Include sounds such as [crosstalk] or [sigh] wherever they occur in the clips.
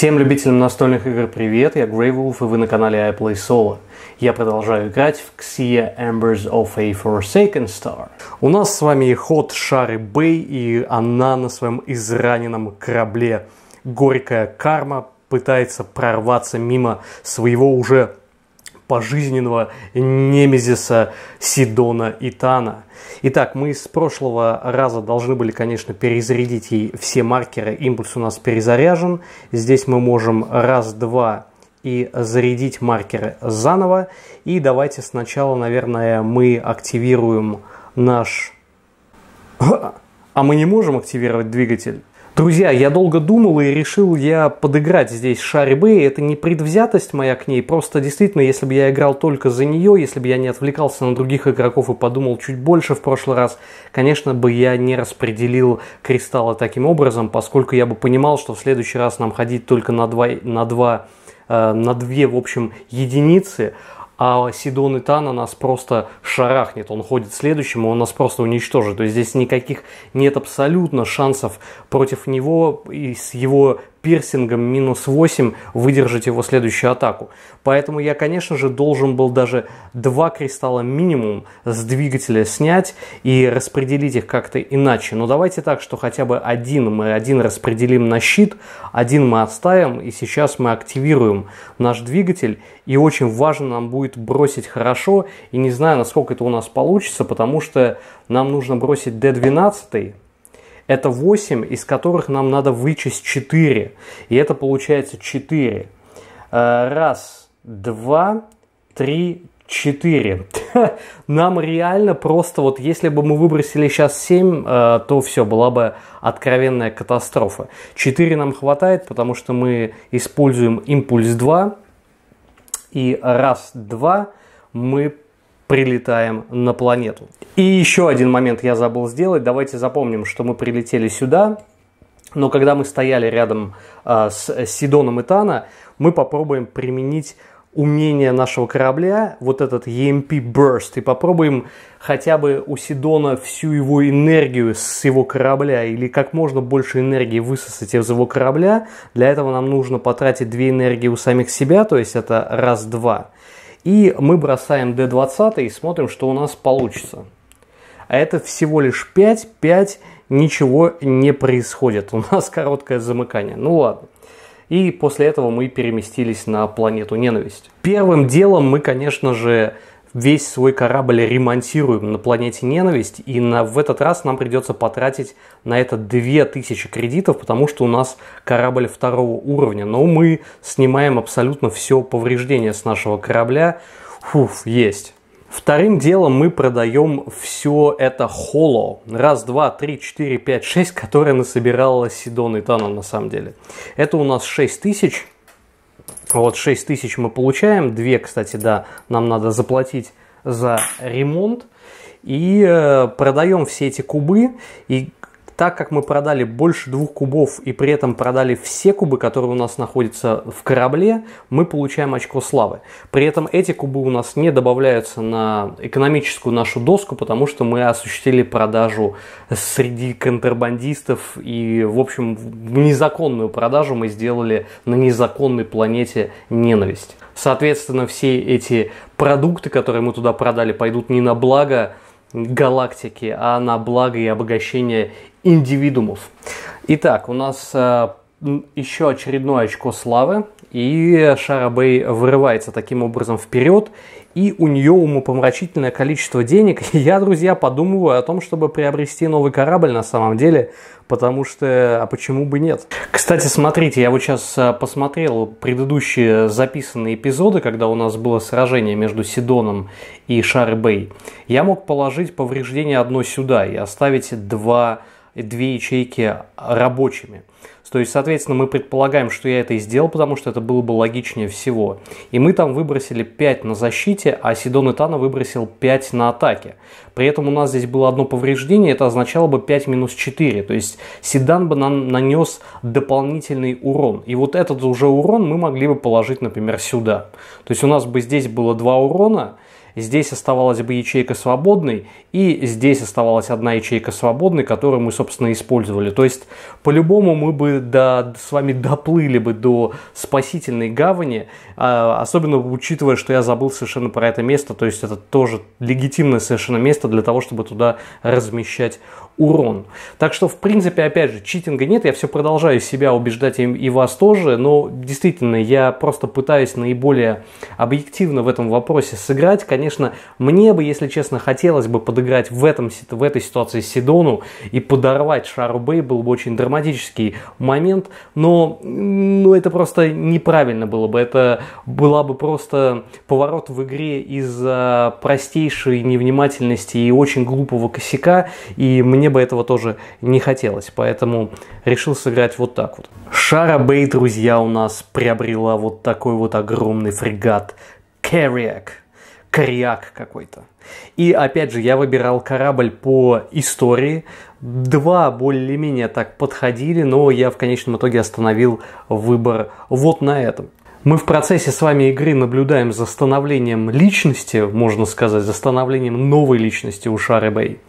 Всем любителям настольных игр привет, я Грейвулф и вы на канале I Play Solo. Я продолжаю играть в Xia Embers of a Forsaken Star. У нас с вами ход Шары Бэй и она на своем израненном корабле. Горькая карма пытается прорваться мимо своего уже пожизненного немезиса Сидона и Тана. Итак, мы с прошлого раза должны были, конечно, перезарядить ей все маркеры. Импульс у нас перезаряжен. Здесь мы можем раз, два и зарядить маркеры заново. И давайте сначала, наверное, мы активируем наш... А мы не можем активировать двигатель? Друзья, я долго думал и решил я подыграть здесь Шарри Это не предвзятость моя к ней, просто действительно, если бы я играл только за нее, если бы я не отвлекался на других игроков и подумал чуть больше в прошлый раз, конечно бы я не распределил кристаллы таким образом, поскольку я бы понимал, что в следующий раз нам ходить только на два, на два э, на две, в общем, единицы, а Сидон Тана нас просто шарахнет. Он ходит следующим, он нас просто уничтожит. То есть здесь никаких нет абсолютно шансов против него и с его пирсингом минус 8 выдержать его следующую атаку. Поэтому я, конечно же, должен был даже два кристалла минимум с двигателя снять и распределить их как-то иначе. Но давайте так, что хотя бы один мы один распределим на щит, один мы отставим, и сейчас мы активируем наш двигатель. И очень важно нам будет бросить хорошо, и не знаю, насколько это у нас получится, потому что нам нужно бросить D12, это 8, из которых нам надо вычесть 4. И это получается 4. Э, раз, два, три, четыре. [laughs] Нам реально просто, вот если бы мы выбросили сейчас 7, э, то все, была бы откровенная катастрофа. 4 нам хватает, потому что мы используем импульс 2. И раз, два мы прилетаем на планету. И еще один момент я забыл сделать. Давайте запомним, что мы прилетели сюда, но когда мы стояли рядом э, с Сидоном и Тана, мы попробуем применить умение нашего корабля, вот этот EMP Burst, и попробуем хотя бы у Сидона всю его энергию с его корабля или как можно больше энергии высосать из его корабля. Для этого нам нужно потратить две энергии у самих себя, то есть это раз-два. И мы бросаем D20 и смотрим, что у нас получится. А это всего лишь 5, 5, ничего не происходит. У нас [laughs] короткое замыкание. Ну ладно. И после этого мы переместились на планету ненависть. Первым делом мы, конечно же, весь свой корабль ремонтируем на планете Ненависть, и на, в этот раз нам придется потратить на это 2000 кредитов, потому что у нас корабль второго уровня. Но мы снимаем абсолютно все повреждения с нашего корабля. Фуф, есть. Вторым делом мы продаем все это холо. Раз, два, три, четыре, пять, шесть, которое насобирала Сидон и Тана на самом деле. Это у нас шесть тысяч. Вот 6 тысяч мы получаем. Две, кстати, да, нам надо заплатить за ремонт. И э, продаем все эти кубы. И так как мы продали больше двух кубов и при этом продали все кубы, которые у нас находятся в корабле, мы получаем очко славы. При этом эти кубы у нас не добавляются на экономическую нашу доску, потому что мы осуществили продажу среди контрабандистов и, в общем, незаконную продажу мы сделали на незаконной планете ненависть. Соответственно, все эти продукты, которые мы туда продали, пойдут не на благо галактики, а на благо и обогащение индивидуумов. Итак, у нас э, еще очередное очко славы, и Шарабей вырывается таким образом вперед и у нее умопомрачительное количество денег. [laughs] я, друзья, подумываю о том, чтобы приобрести новый корабль на самом деле, потому что, а почему бы нет? Кстати, смотрите, я вот сейчас а, посмотрел предыдущие записанные эпизоды, когда у нас было сражение между Сидоном и Шарбей. Я мог положить повреждение одно сюда и оставить два, две ячейки рабочими. То есть, соответственно, мы предполагаем, что я это и сделал, потому что это было бы логичнее всего. И мы там выбросили 5 на защите, а Сидон Итана выбросил 5 на атаке. При этом у нас здесь было одно повреждение, это означало бы 5 минус 4. То есть Седан бы нам нанес дополнительный урон. И вот этот уже урон мы могли бы положить, например, сюда. То есть у нас бы здесь было 2 урона, Здесь оставалась бы ячейка свободной, и здесь оставалась одна ячейка свободной, которую мы, собственно, использовали. То есть, по-любому мы бы до, с вами доплыли бы до спасительной гавани, а, особенно учитывая, что я забыл совершенно про это место, то есть это тоже легитимное совершенно место для того, чтобы туда размещать урон. Так что, в принципе, опять же, читинга нет, я все продолжаю себя убеждать и, и вас тоже, но действительно, я просто пытаюсь наиболее объективно в этом вопросе сыграть. Конечно, мне бы, если честно, хотелось бы подыграть в, этом, в этой ситуации Сидону и подорвать Шару Бэй, был бы очень драматический момент, но ну, это просто неправильно было бы, это была бы просто поворот в игре из-за простейшей невнимательности и очень глупого косяка, и мне мне бы этого тоже не хотелось, поэтому решил сыграть вот так вот. Шара Бэй, друзья, у нас приобрела вот такой вот огромный фрегат Carriac. Коряк какой-то. И опять же, я выбирал корабль по истории. Два более-менее так подходили, но я в конечном итоге остановил выбор вот на этом. Мы в процессе с вами игры наблюдаем за становлением личности, можно сказать, за становлением новой личности у Шары Бэй.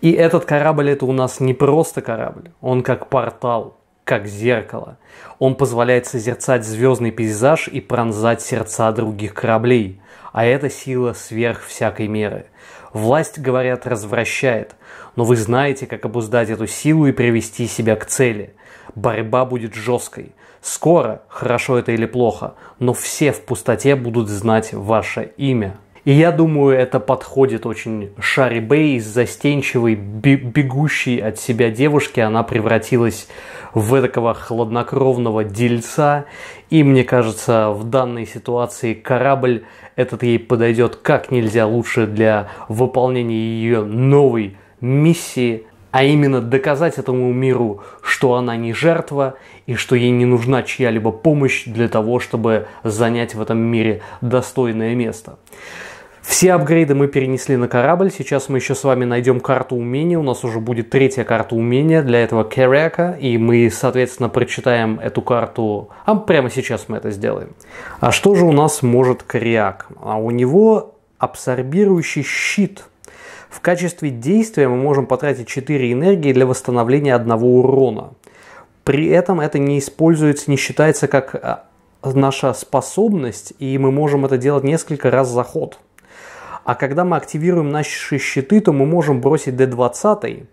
И этот корабль это у нас не просто корабль, он как портал, как зеркало. Он позволяет созерцать звездный пейзаж и пронзать сердца других кораблей. А это сила сверх всякой меры. Власть, говорят, развращает, но вы знаете, как обуздать эту силу и привести себя к цели. Борьба будет жесткой. Скоро, хорошо это или плохо, но все в пустоте будут знать ваше имя. И я думаю, это подходит очень Шарри Бэй из застенчивой, бегущей от себя девушки. Она превратилась в такого хладнокровного дельца. И мне кажется, в данной ситуации корабль этот ей подойдет как нельзя лучше для выполнения ее новой миссии, а именно доказать этому миру, что она не жертва и что ей не нужна чья-либо помощь для того, чтобы занять в этом мире достойное место. Все апгрейды мы перенесли на корабль. Сейчас мы еще с вами найдем карту умения. У нас уже будет третья карта умения для этого Керека. И мы, соответственно, прочитаем эту карту. А прямо сейчас мы это сделаем. А что же у нас может Кериак? А у него абсорбирующий щит – в качестве действия мы можем потратить 4 энергии для восстановления одного урона. При этом это не используется, не считается как э, наша способность, и мы можем это делать несколько раз за ход. А когда мы активируем наши щиты, то мы можем бросить d20.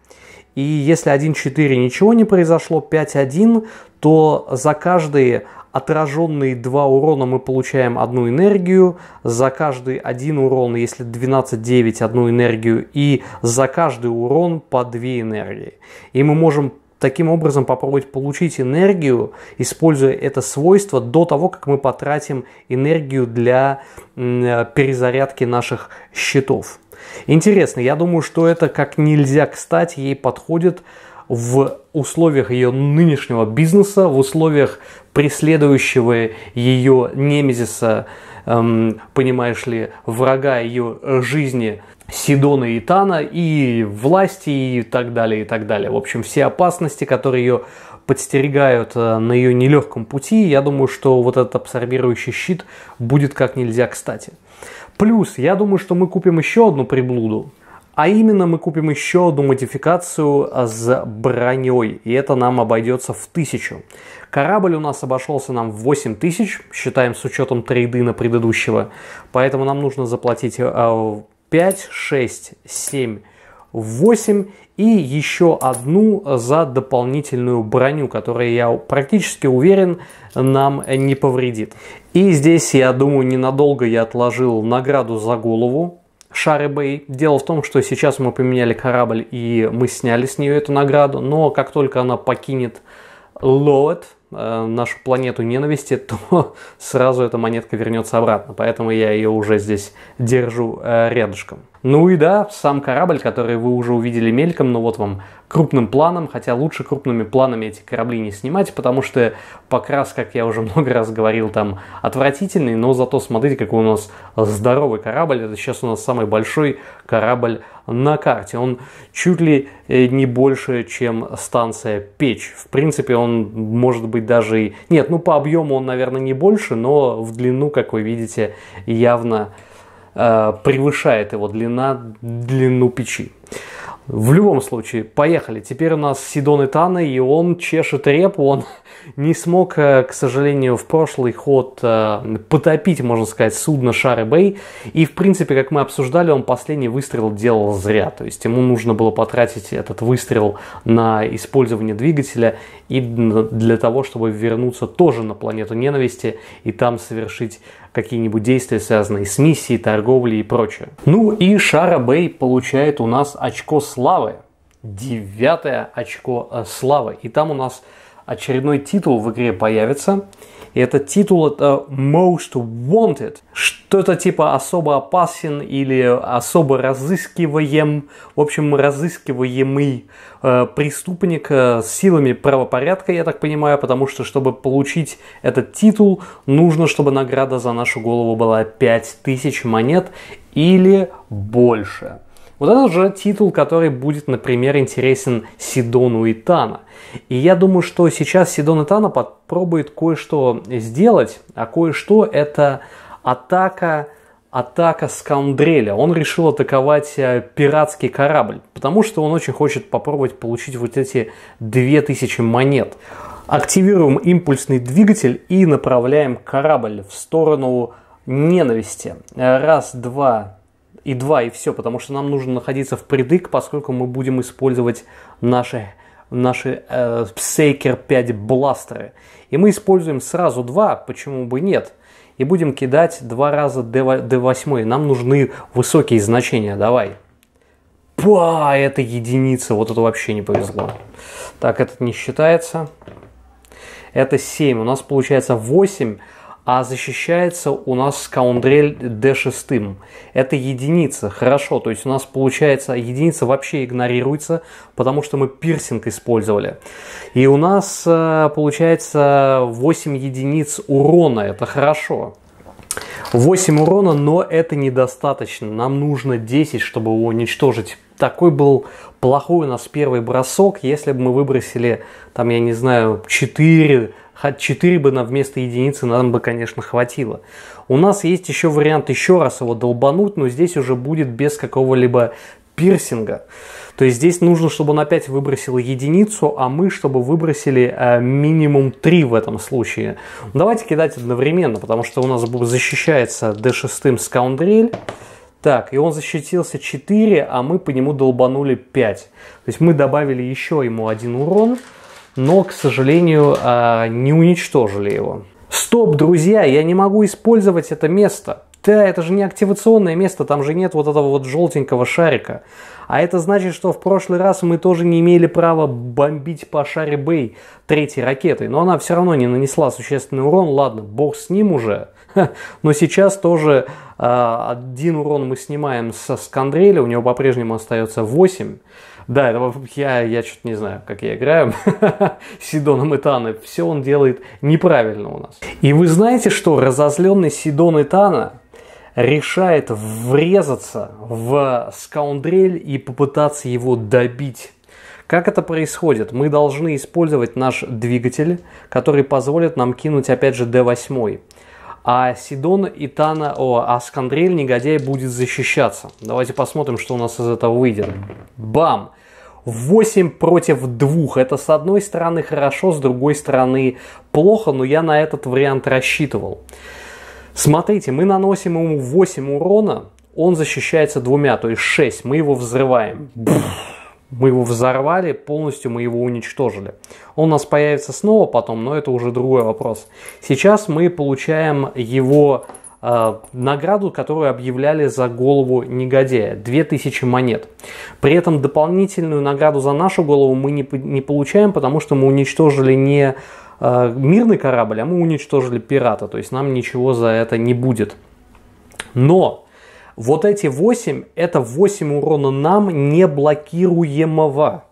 И если 1-4 ничего не произошло, 5-1, то за каждые отраженные 2 урона мы получаем одну энергию, за каждый один урон, если 12-9, одну энергию, и за каждый урон по 2 энергии. И мы можем таким образом попробовать получить энергию, используя это свойство до того, как мы потратим энергию для э, перезарядки наших счетов. Интересно, я думаю, что это как нельзя кстати ей подходит в условиях ее нынешнего бизнеса, в условиях преследующего ее немезиса, эм, понимаешь ли, врага ее жизни Сидона и Тана, и власти, и так далее, и так далее. В общем, все опасности, которые ее подстерегают э, на ее нелегком пути, я думаю, что вот этот абсорбирующий щит будет как нельзя кстати. Плюс, я думаю, что мы купим еще одну приблуду, а именно мы купим еще одну модификацию с броней, и это нам обойдется в тысячу. Корабль у нас обошелся нам в 8 тысяч, считаем с учетом трейды на предыдущего, поэтому нам нужно заплатить э, 5, 6, 7, 8 и еще одну за дополнительную броню, которая, я практически уверен, нам не повредит. И здесь, я думаю, ненадолго я отложил награду за голову, Шарибей. Дело в том, что сейчас мы поменяли корабль и мы сняли с нее эту награду, но как только она покинет Лоэт, Э, нашу планету ненависти, [laughs] то сразу эта монетка вернется обратно. Поэтому я ее уже здесь держу э, рядышком. Ну и да, сам корабль, который вы уже увидели мельком, но ну вот вам крупным планом, хотя лучше крупными планами эти корабли не снимать, потому что покрас, как я уже [laughs] много раз говорил, там отвратительный, но зато смотрите, какой у нас здоровый корабль. Это сейчас у нас самый большой корабль на карте. Он чуть ли э, не больше, чем станция Печь. В принципе, он может быть даже и... Нет, ну по объему он, наверное, не больше, но в длину, как вы видите, явно э, превышает его длина длину печи. В любом случае, поехали. Теперь у нас Сидон Таны, и он чешет репу. Он [laughs] не смог, э, к сожалению, в прошлый ход э, потопить, можно сказать, судно Шары Бэй. И, в принципе, как мы обсуждали, он последний выстрел делал зря. То есть ему нужно было потратить этот выстрел на использование двигателя и для того, чтобы вернуться тоже на планету ненависти и там совершить какие-нибудь действия, связанные с миссией, торговлей и прочее. Ну и Шара Бэй получает у нас очко славы. Девятое очко э, славы. И там у нас очередной титул в игре появится. И этот титул это Most Wanted. Что-то типа особо опасен или особо разыскиваем, в общем, разыскиваемый э, преступник э, с силами правопорядка, я так понимаю, потому что, чтобы получить этот титул, нужно, чтобы награда за нашу голову была 5000 монет или больше. Вот это уже титул, который будет, например, интересен Сидону и Тана. И я думаю, что сейчас Сидон и Тана попробует кое-что сделать, а кое-что это атака атака Скаундреля. Он решил атаковать э, пиратский корабль, потому что он очень хочет попробовать получить вот эти 2000 монет. Активируем импульсный двигатель и направляем корабль в сторону ненависти. Раз, два, и 2, и все, потому что нам нужно находиться в придык, поскольку мы будем использовать наши, наши э, Сейкер 5 бластеры. И мы используем сразу 2, почему бы нет? И будем кидать два раза D8. Нам нужны высокие значения, давай. Па, это единица, вот это вообще не повезло. Так, этот не считается. Это 7, у нас получается 8 а защищается у нас скаундрель d6. Это единица, хорошо, то есть у нас получается единица вообще игнорируется, потому что мы пирсинг использовали. И у нас э, получается 8 единиц урона, это хорошо. 8 урона, но это недостаточно. Нам нужно 10, чтобы его уничтожить. Такой был плохой у нас первый бросок. Если бы мы выбросили, там, я не знаю, 4 Хоть 4 бы на вместо единицы нам бы, конечно, хватило. У нас есть еще вариант еще раз его долбануть, но здесь уже будет без какого-либо пирсинга. То есть здесь нужно, чтобы он опять выбросил единицу, а мы, чтобы выбросили э, минимум 3 в этом случае. Давайте кидать одновременно, потому что у нас защищается D6 скаундрель. Так, и он защитился 4, а мы по нему долбанули 5. То есть мы добавили еще ему один урон но, к сожалению, а, не уничтожили его. Стоп, друзья, я не могу использовать это место. Да, это же не активационное место, там же нет вот этого вот желтенького шарика. А это значит, что в прошлый раз мы тоже не имели права бомбить по шаре Бэй третьей ракетой. Но она все равно не нанесла существенный урон. Ладно, бог с ним уже. Но сейчас тоже э, один урон мы снимаем со Скандреля. У него по-прежнему остается 8. Да, это, я, я что-то не знаю, как я играю с [laughs] Сидоном и Таной. Все он делает неправильно у нас. И вы знаете, что разозленный Сидон и Тана решает врезаться в скаундрель и попытаться его добить. Как это происходит? Мы должны использовать наш двигатель, который позволит нам кинуть опять же D8. А Сидон и Тана, о, а Скандрель негодяй будет защищаться. Давайте посмотрим, что у нас из этого выйдет. Бам! 8 против 2. Это с одной стороны хорошо, с другой стороны плохо, но я на этот вариант рассчитывал. Смотрите, мы наносим ему 8 урона, он защищается двумя, то есть 6. Мы его взрываем. Мы его взорвали, полностью мы его уничтожили. Он у нас появится снова потом, но это уже другой вопрос. Сейчас мы получаем его а, награду, которую объявляли за голову негодяя, 2000 монет. При этом дополнительную награду за нашу голову мы не, не получаем, потому что мы уничтожили не а, мирный корабль, а мы уничтожили пирата, то есть нам ничего за это не будет. Но вот эти 8, это 8 урона нам не блокируемого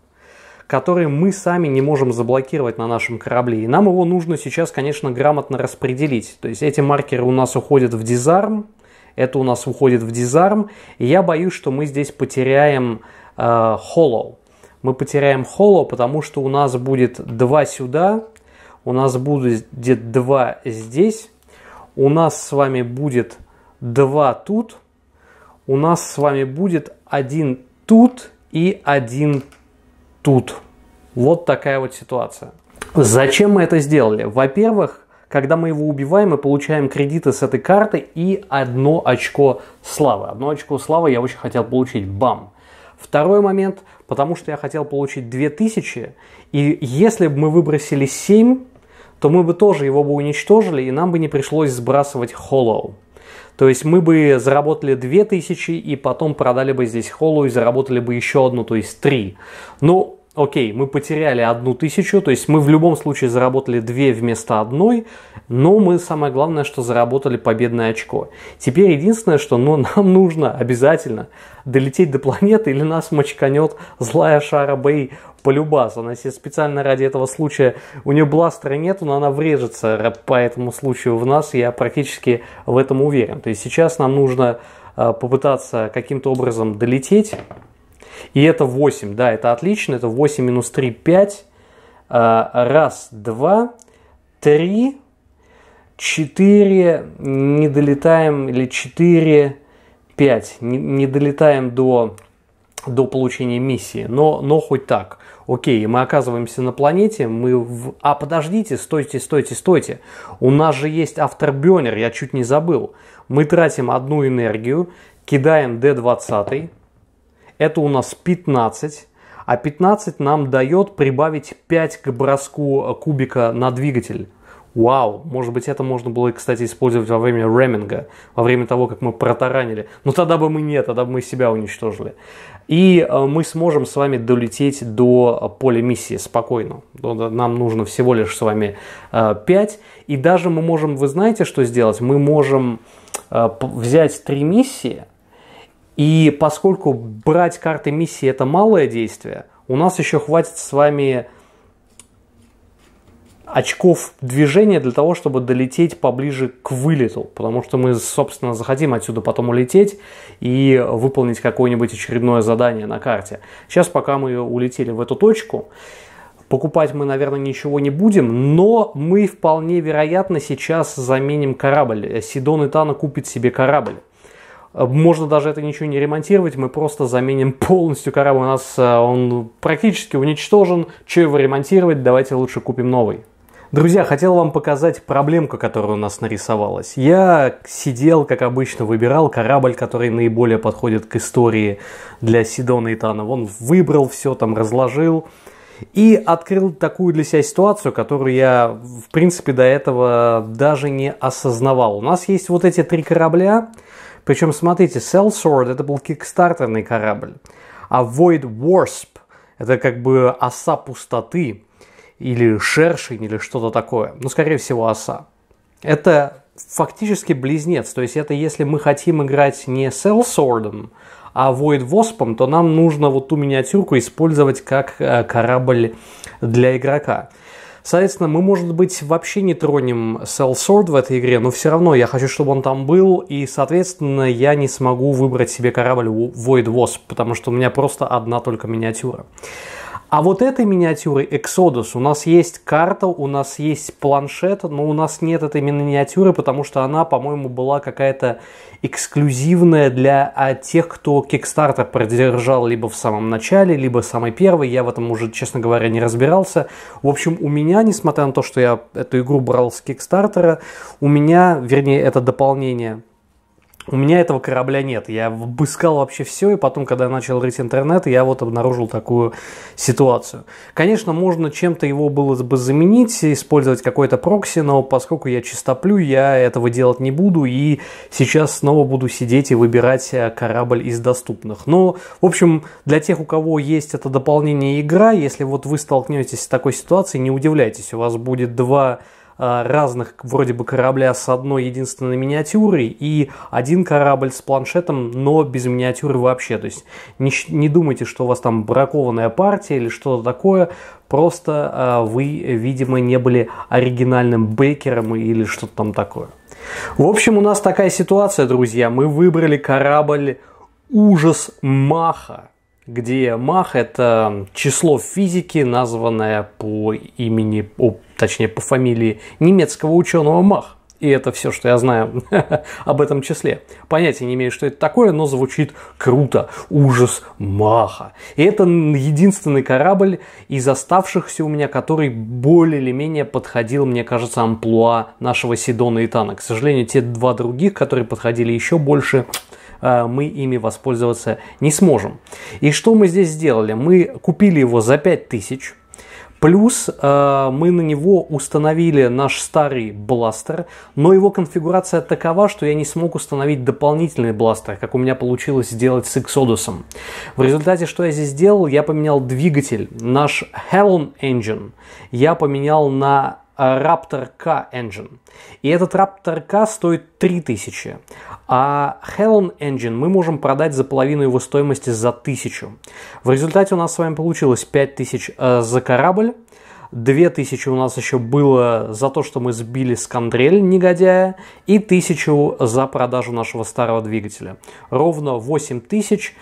который мы сами не можем заблокировать на нашем корабле. И нам его нужно сейчас, конечно, грамотно распределить. То есть эти маркеры у нас уходят в дизарм, это у нас уходит в дизарм. И я боюсь, что мы здесь потеряем э, Мы потеряем холлоу, потому что у нас будет два сюда, у нас будет два здесь, у нас с вами будет два тут, у нас с вами будет один тут и один тут. Вот такая вот ситуация. Зачем мы это сделали? Во-первых, когда мы его убиваем, мы получаем кредиты с этой карты и одно очко славы. Одно очко славы я очень хотел получить. Бам! Второй момент, потому что я хотел получить 2000, и если бы мы выбросили 7, то мы бы тоже его бы уничтожили, и нам бы не пришлось сбрасывать Hollow. То есть мы бы заработали 2000 и потом продали бы здесь холлу и заработали бы еще одну, то есть 3. Ну, окей, мы потеряли одну тысячу, то есть мы в любом случае заработали две вместо одной, но мы самое главное, что заработали победное очко. Теперь единственное, что ну, [laughs] нам нужно обязательно долететь до планеты или нас мочканет злая Шара Бэй полюбас. Она себе специально ради этого случая, у нее бластера нету, но она врежется по этому случаю в нас, я практически в этом уверен. То есть сейчас нам нужно э, попытаться каким-то образом долететь, и это 8, да, это отлично, это 8 минус 3, 5. А, раз, два, три, четыре, не долетаем, или четыре, пять, не, не долетаем до, до получения миссии, но, но хоть так. Окей, мы оказываемся на планете, мы в... А подождите, стойте, стойте, стойте. У нас же есть авторбернер, я чуть не забыл. Мы тратим одну энергию, кидаем D20, это у нас 15. А 15 нам дает прибавить 5 к броску э, кубика на двигатель. Вау, может быть это можно было, кстати, использовать во время реминга, во время того, как мы протаранили. Но тогда бы мы нет, тогда бы мы себя уничтожили. И э, мы сможем с вами долететь до поля миссии спокойно. Ну нам нужно всего лишь с вами 5. Э, И даже мы можем, вы знаете, что сделать? Мы можем взять 3 миссии – и поскольку брать карты миссии это малое действие, у нас еще хватит с вами очков движения для того, чтобы долететь поближе к вылету, потому что мы, собственно, захотим отсюда потом улететь и выполнить какое-нибудь очередное задание на карте. Сейчас, пока мы улетели в эту точку, покупать мы, наверное, ничего не будем, но мы вполне вероятно сейчас заменим корабль. Сидон и Итана купит себе корабль. Э, можно даже это ничего не ремонтировать, мы просто заменим [laughs] полностью корабль. У нас э, он практически уничтожен. Че его ремонтировать? Давайте лучше купим новый. Друзья, хотел вам показать проблемку, которая у нас нарисовалась. Я сидел, как обычно, выбирал корабль, который наиболее подходит к истории для Сидона и Тана. Он выбрал все, там разложил. И открыл такую для себя ситуацию, которую я, в принципе, до этого даже не осознавал. У нас есть вот эти три корабля. Причем, смотрите, Cell Sword это был кикстартерный корабль, а Void Wasp это как бы оса пустоты или шершень или что-то такое. Ну, скорее всего, оса. Это фактически близнец. То есть это если мы хотим играть не Cell Sword, а Void Wasp, то нам нужно вот ту миниатюрку использовать как э, корабль для игрока. Соответственно, мы, может быть, вообще не тронем Cell Sword в этой игре, но все равно я хочу, чтобы он там был, и, соответственно, я не смогу выбрать себе корабль Void Wasp, потому что у меня просто одна только миниатюра. А вот этой миниатюры Exodus у нас есть карта, у нас есть планшет, но у нас нет этой миниатюры, потому что она, по-моему, была какая-то эксклюзивная для а, тех, кто Kickstarter продержал либо в самом начале, либо самой первой. Я в этом уже, честно говоря, не разбирался. В общем, у меня, несмотря на то, что я эту игру брал с Kickstarter, у меня, вернее, это дополнение у меня этого корабля нет. Я обыскал вообще все, и потом, когда я начал рыть интернет, я вот обнаружил такую ситуацию. Конечно, можно чем-то его было бы заменить, использовать какой-то прокси, но поскольку я чистоплю, я этого делать не буду, и сейчас снова буду сидеть и выбирать э, корабль из доступных. Но, в общем, для тех, у кого есть это дополнение игра, если вот вы столкнетесь с такой ситуацией, не удивляйтесь, у вас будет два Э, разных вроде бы корабля с одной единственной миниатюрой и один корабль с планшетом, но без миниатюры вообще. То есть не, не думайте, что у вас там бракованная партия или что-то такое. Просто э, вы, видимо, не были оригинальным бекером или что-то там такое. В общем, у нас такая ситуация, друзья. Мы выбрали корабль «Ужас Маха» где Мах – это число физики, названное по имени, точнее по фамилии немецкого ученого Мах. И это все, что я знаю [laughs] об этом числе. Понятия не имею, что это такое, но звучит круто. Ужас Маха. И это единственный корабль из оставшихся у меня, который более или менее подходил, мне кажется, амплуа нашего Сидона и Тана. К сожалению, те два других, которые подходили еще больше, э, мы ими воспользоваться не сможем. И что мы здесь сделали? Мы купили его за 5000 тысяч Плюс э, мы на него установили наш старый бластер, но его конфигурация такова, что я не смог установить дополнительный бластер, как у меня получилось сделать с Exodus. В результате, что я здесь сделал, я поменял двигатель, наш Helm Engine, я поменял на а, Raptor K Engine. И этот Raptor K стоит 3000, а Helm Engine мы можем продать за половину его стоимости за 1000. В результате у нас с вами получилось 5000 э, за корабль, 2000 у нас еще было за то, что мы сбили скандрель негодяя, и 1000 за продажу нашего старого двигателя. Ровно 8000.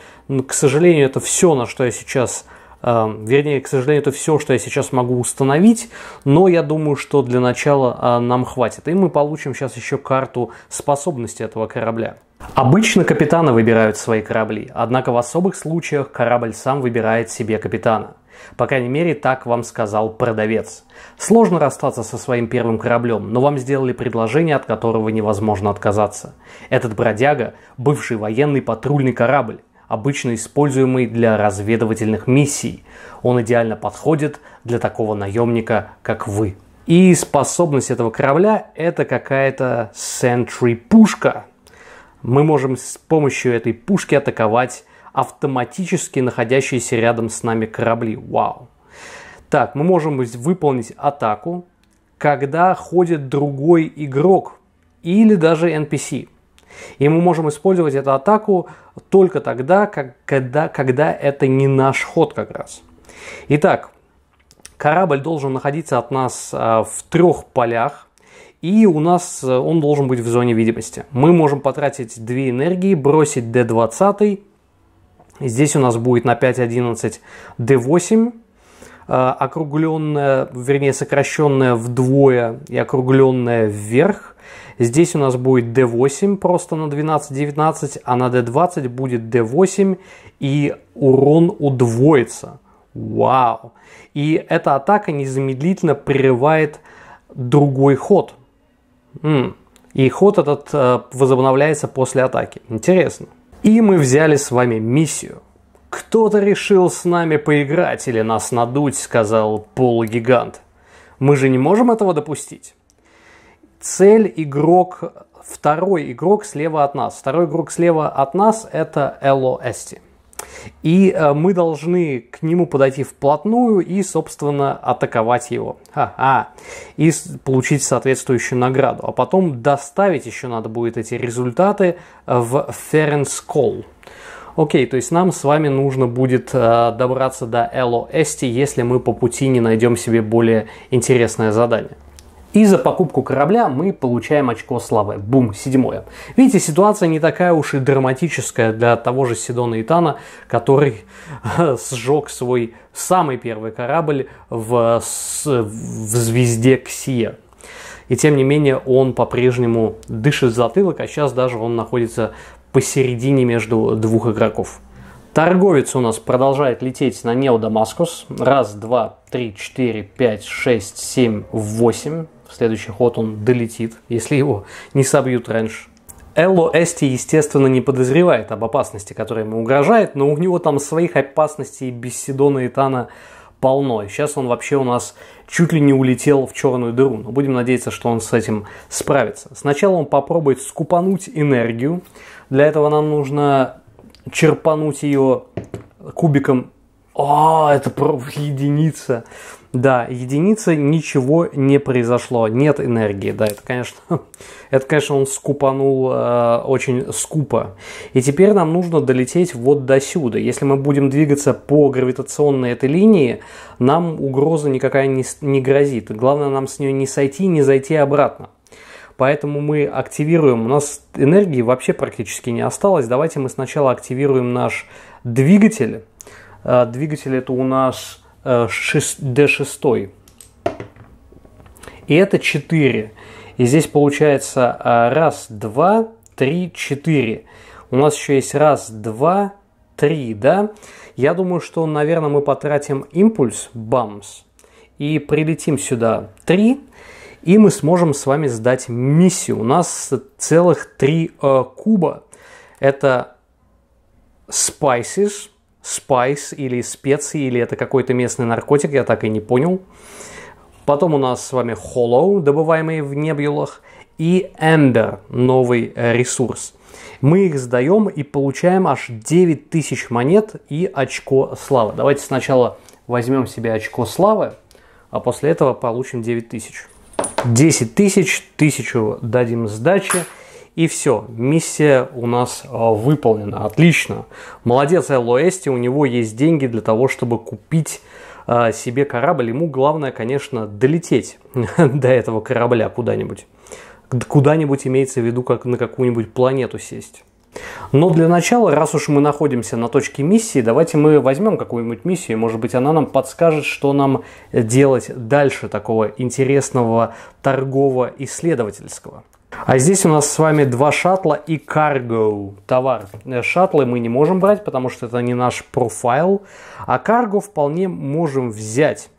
К сожалению, это все, на что я сейчас Эм, вернее, к сожалению, это все, что я сейчас могу установить, но я думаю, что для начала а, нам хватит. И мы получим сейчас еще карту способности этого корабля. Обычно капитаны выбирают свои корабли, однако в особых случаях корабль сам выбирает себе капитана. По крайней мере, так вам сказал продавец. Сложно расстаться со своим первым кораблем, но вам сделали предложение, от которого невозможно отказаться. Этот бродяга – бывший военный патрульный корабль, обычно используемый для разведывательных миссий. Он идеально подходит для такого наемника, как вы. И способность этого корабля – это какая-то сентри-пушка. Мы можем с помощью этой пушки атаковать автоматически находящиеся рядом с нами корабли. Вау! Так, мы можем выполнить атаку, когда ходит другой игрок или даже NPC – и мы можем использовать эту атаку только тогда, когда, когда это не наш ход как раз. Итак, корабль должен находиться от нас э, в трех полях, и у нас э, он должен быть в зоне видимости. Мы можем потратить две энергии, бросить D20, здесь у нас будет на 5.11 D8, э, округленная, вернее сокращенная вдвое и округленная вверх, Здесь у нас будет d8 просто на 12-19, а на d20 будет d8 и урон удвоится. Вау! И эта атака незамедлительно прерывает другой ход. И ход этот э, возобновляется после атаки. Интересно. И мы взяли с вами миссию. «Кто-то решил с нами поиграть или нас надуть», — сказал полугигант. «Мы же не можем этого допустить» цель игрок, второй игрок слева от нас. Второй игрок слева от нас это Элло Эсти. И э, мы должны к нему подойти вплотную и, собственно, атаковать его. Ха-ха. И получить соответствующую награду. А потом доставить еще надо будет эти результаты в Ференскол. Окей, то есть нам с вами нужно будет э, добраться до Эло Эсти, если мы по пути не найдем себе более интересное задание. И за покупку корабля мы получаем очко славы. Бум, седьмое. Видите, ситуация не такая уж и драматическая для того же Сидона Итана, который [laughs] э, сжег свой самый первый корабль в, в звезде Ксия. И тем не менее он по-прежнему дышит затылок, а сейчас даже он находится посередине между двух игроков. Торговец у нас продолжает лететь на Нео Дамаскус. Раз, два, три, четыре, пять, шесть, семь, восемь в следующий ход он долетит, если его не собьют раньше. Элло Эсти, естественно, не подозревает об опасности, которая ему угрожает, но у него там своих опасностей без Сидона и Тана полно. сейчас он вообще у нас чуть ли не улетел в черную дыру. Но будем надеяться, что он с этим справится. Сначала он попробует скупануть энергию. Для этого нам нужно черпануть ее кубиком. О, а, это про единица. Да, единица ничего не произошло, нет энергии, да, это, конечно, [laughs] это, конечно, он скупанул э, очень скупо. И теперь нам нужно долететь вот до сюда. Если мы будем двигаться по гравитационной этой линии, нам угроза никакая не, не грозит. Главное нам с нее не сойти, не зайти обратно. Поэтому мы активируем, у нас энергии вообще практически не осталось. Давайте мы сначала активируем наш двигатель. Э, двигатель это у нас D6. Э, и это 4. И здесь получается а, раз, два, три, четыре. У нас еще есть раз, два, три, да? Я думаю, что, наверное, мы потратим импульс, бамс, и прилетим сюда 3, и мы сможем с вами сдать миссию. У нас целых 3 э, куба. Это Spices – спайс или специи, или это какой-то местный наркотик, я так и не понял. Потом у нас с вами Hollow, добываемый в небулах, и Ender, новый ресурс. Мы их сдаем и получаем аж 9000 монет и очко славы. Давайте сначала возьмем себе очко славы, а после этого получим 9000. 10 тысяч, тысячу дадим сдачи и все, миссия у нас а, выполнена. Отлично. Молодец Элоэсти, у него есть деньги для того, чтобы купить а, себе корабль. Ему главное, конечно, долететь [laughs] до этого корабля куда-нибудь. Куда-нибудь имеется в виду, как на какую-нибудь планету сесть. Но для начала, раз уж мы находимся на точке миссии, давайте мы возьмем какую-нибудь миссию, может быть, она нам подскажет, что нам делать дальше такого интересного торгово-исследовательского. А здесь у нас с вами два шаттла и карго, товар. Э, шаттлы мы не можем брать, потому что это не наш профайл, а карго вполне можем взять.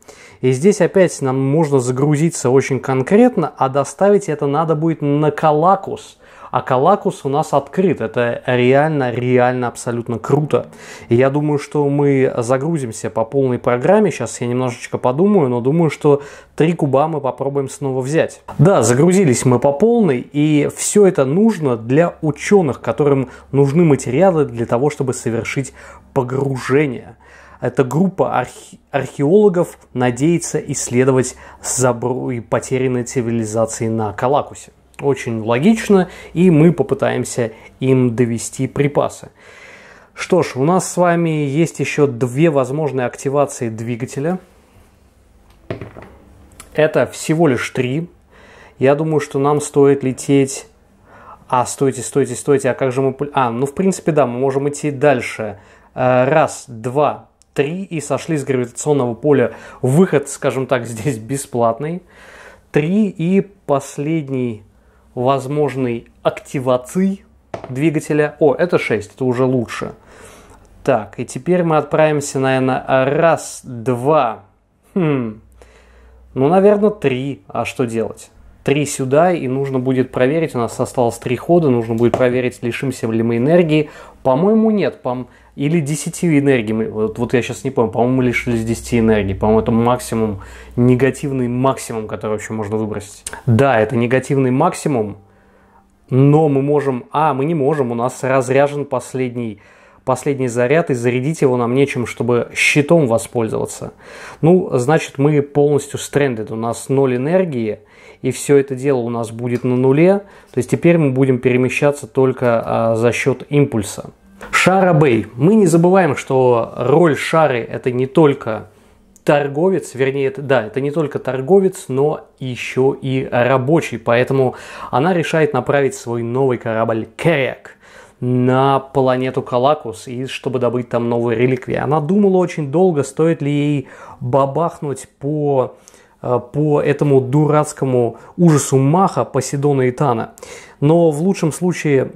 И здесь опять нам можно загрузиться очень конкретно, а доставить это надо будет на Калакус. А Калакус у нас открыт. Это реально, реально абсолютно круто. И я думаю, что мы загрузимся по полной программе. Сейчас я немножечко подумаю, но думаю, что три куба мы попробуем снова взять. Да, загрузились мы по полной, и все это нужно для ученых, которым нужны материалы для того, чтобы совершить погружение. Эта группа архи археологов надеется исследовать забру и потерянной цивилизации на Калакусе очень логично, и мы попытаемся им довести припасы. Что ж, у нас с вами есть еще две возможные активации двигателя. Это всего лишь три. Я думаю, что нам стоит лететь... А, стойте, стойте, стойте, а как же мы... А, ну, в принципе, да, мы можем идти дальше. Э, раз, два, три, и сошли с гравитационного поля. Выход, скажем так, [laughs] здесь бесплатный. Три, и последний возможной активации двигателя. О, это 6, это уже лучше. Так, и теперь мы отправимся, наверное, раз, два, хм, ну, наверное, три. А что делать? Три сюда, и нужно будет проверить, у нас осталось три хода, нужно будет проверить, лишимся ли мы энергии. По-моему, нет. По или 10 энергий. Вот, вот я сейчас не помню, по-моему, лишились 10 энергий. По-моему, это максимум, негативный максимум, который вообще можно выбросить. Да, это негативный максимум, но мы можем... А, мы не можем, у нас разряжен последний последний заряд и зарядить его нам нечем, чтобы щитом воспользоваться. Ну, значит, мы полностью стрендед, у нас ноль энергии, и все это дело у нас будет на нуле. То есть теперь мы будем перемещаться только а, за счет импульса. Шарабей. Мы не забываем, что роль Шары это не только торговец, вернее, это, да, это не только торговец, но еще и рабочий, поэтому она решает направить свой новый корабль Керек на планету Калакус, и чтобы добыть там новые реликвии. Она думала очень долго, стоит ли ей бабахнуть по, э, по этому дурацкому ужасу Маха, Посейдона и Тана. Но в лучшем случае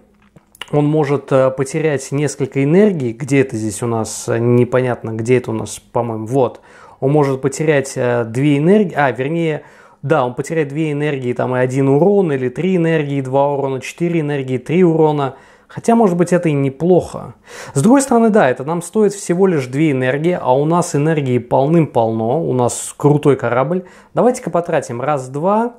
он может э, потерять несколько энергии, где это здесь у нас, э, непонятно, где это у нас, по-моему, вот. Он может потерять э, две энергии, а, вернее, да, он потеряет две энергии, там и один урон, или три энергии, два урона, четыре энергии, три урона. Хотя, может быть, это и неплохо. С другой стороны, да, это нам стоит всего лишь две энергии, а у нас энергии полным-полно, у нас крутой корабль. Давайте-ка потратим раз-два,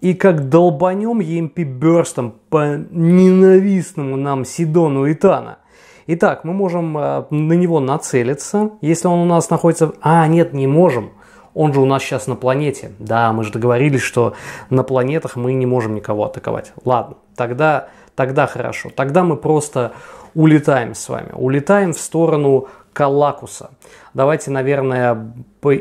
и как долбанем EMP бёрстом по ненавистному нам Сидону Итана. Итак, мы можем э, на него нацелиться, если он у нас находится... А, нет, не можем. Он же у нас сейчас на планете. Да, мы же договорились, что на планетах мы не можем никого атаковать. Ладно, тогда, тогда хорошо. Тогда мы просто улетаем с вами. Улетаем в сторону Калакуса. Давайте, наверное,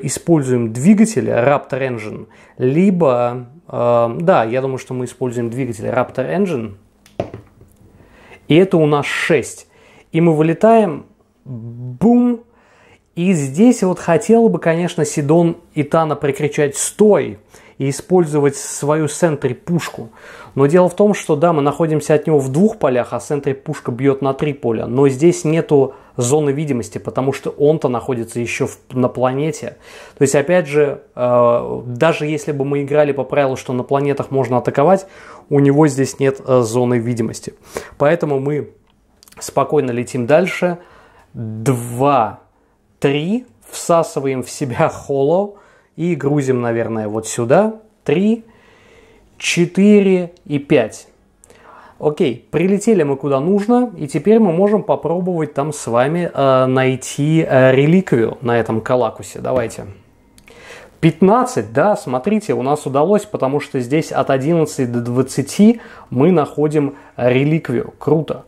используем двигатель Raptor Engine, либо, э, да, я думаю, что мы используем двигатель Raptor Engine, и это у нас 6. И мы вылетаем, бум, и здесь вот хотел бы, конечно, Сидон Тана прикричать «Стой!», и использовать свою сентри пушку. Но дело в том, что да, мы находимся от него в двух полях, а сентри пушка бьет на три поля, но здесь нету зоны видимости, потому что он-то находится еще в, на планете. То есть, опять же, э, даже если бы мы играли по правилу, что на планетах можно атаковать, у него здесь нет э, зоны видимости. Поэтому мы спокойно летим дальше. Два, три, всасываем в себя [laughs] холлоу, и грузим, наверное, вот сюда. 3, 4 и 5. Окей, прилетели мы куда нужно, и теперь мы можем попробовать там с вами э, найти э, реликвию на этом Калакусе. Давайте. 15, да, смотрите, у нас удалось, потому что здесь от 11 до 20 мы находим э, реликвию. Круто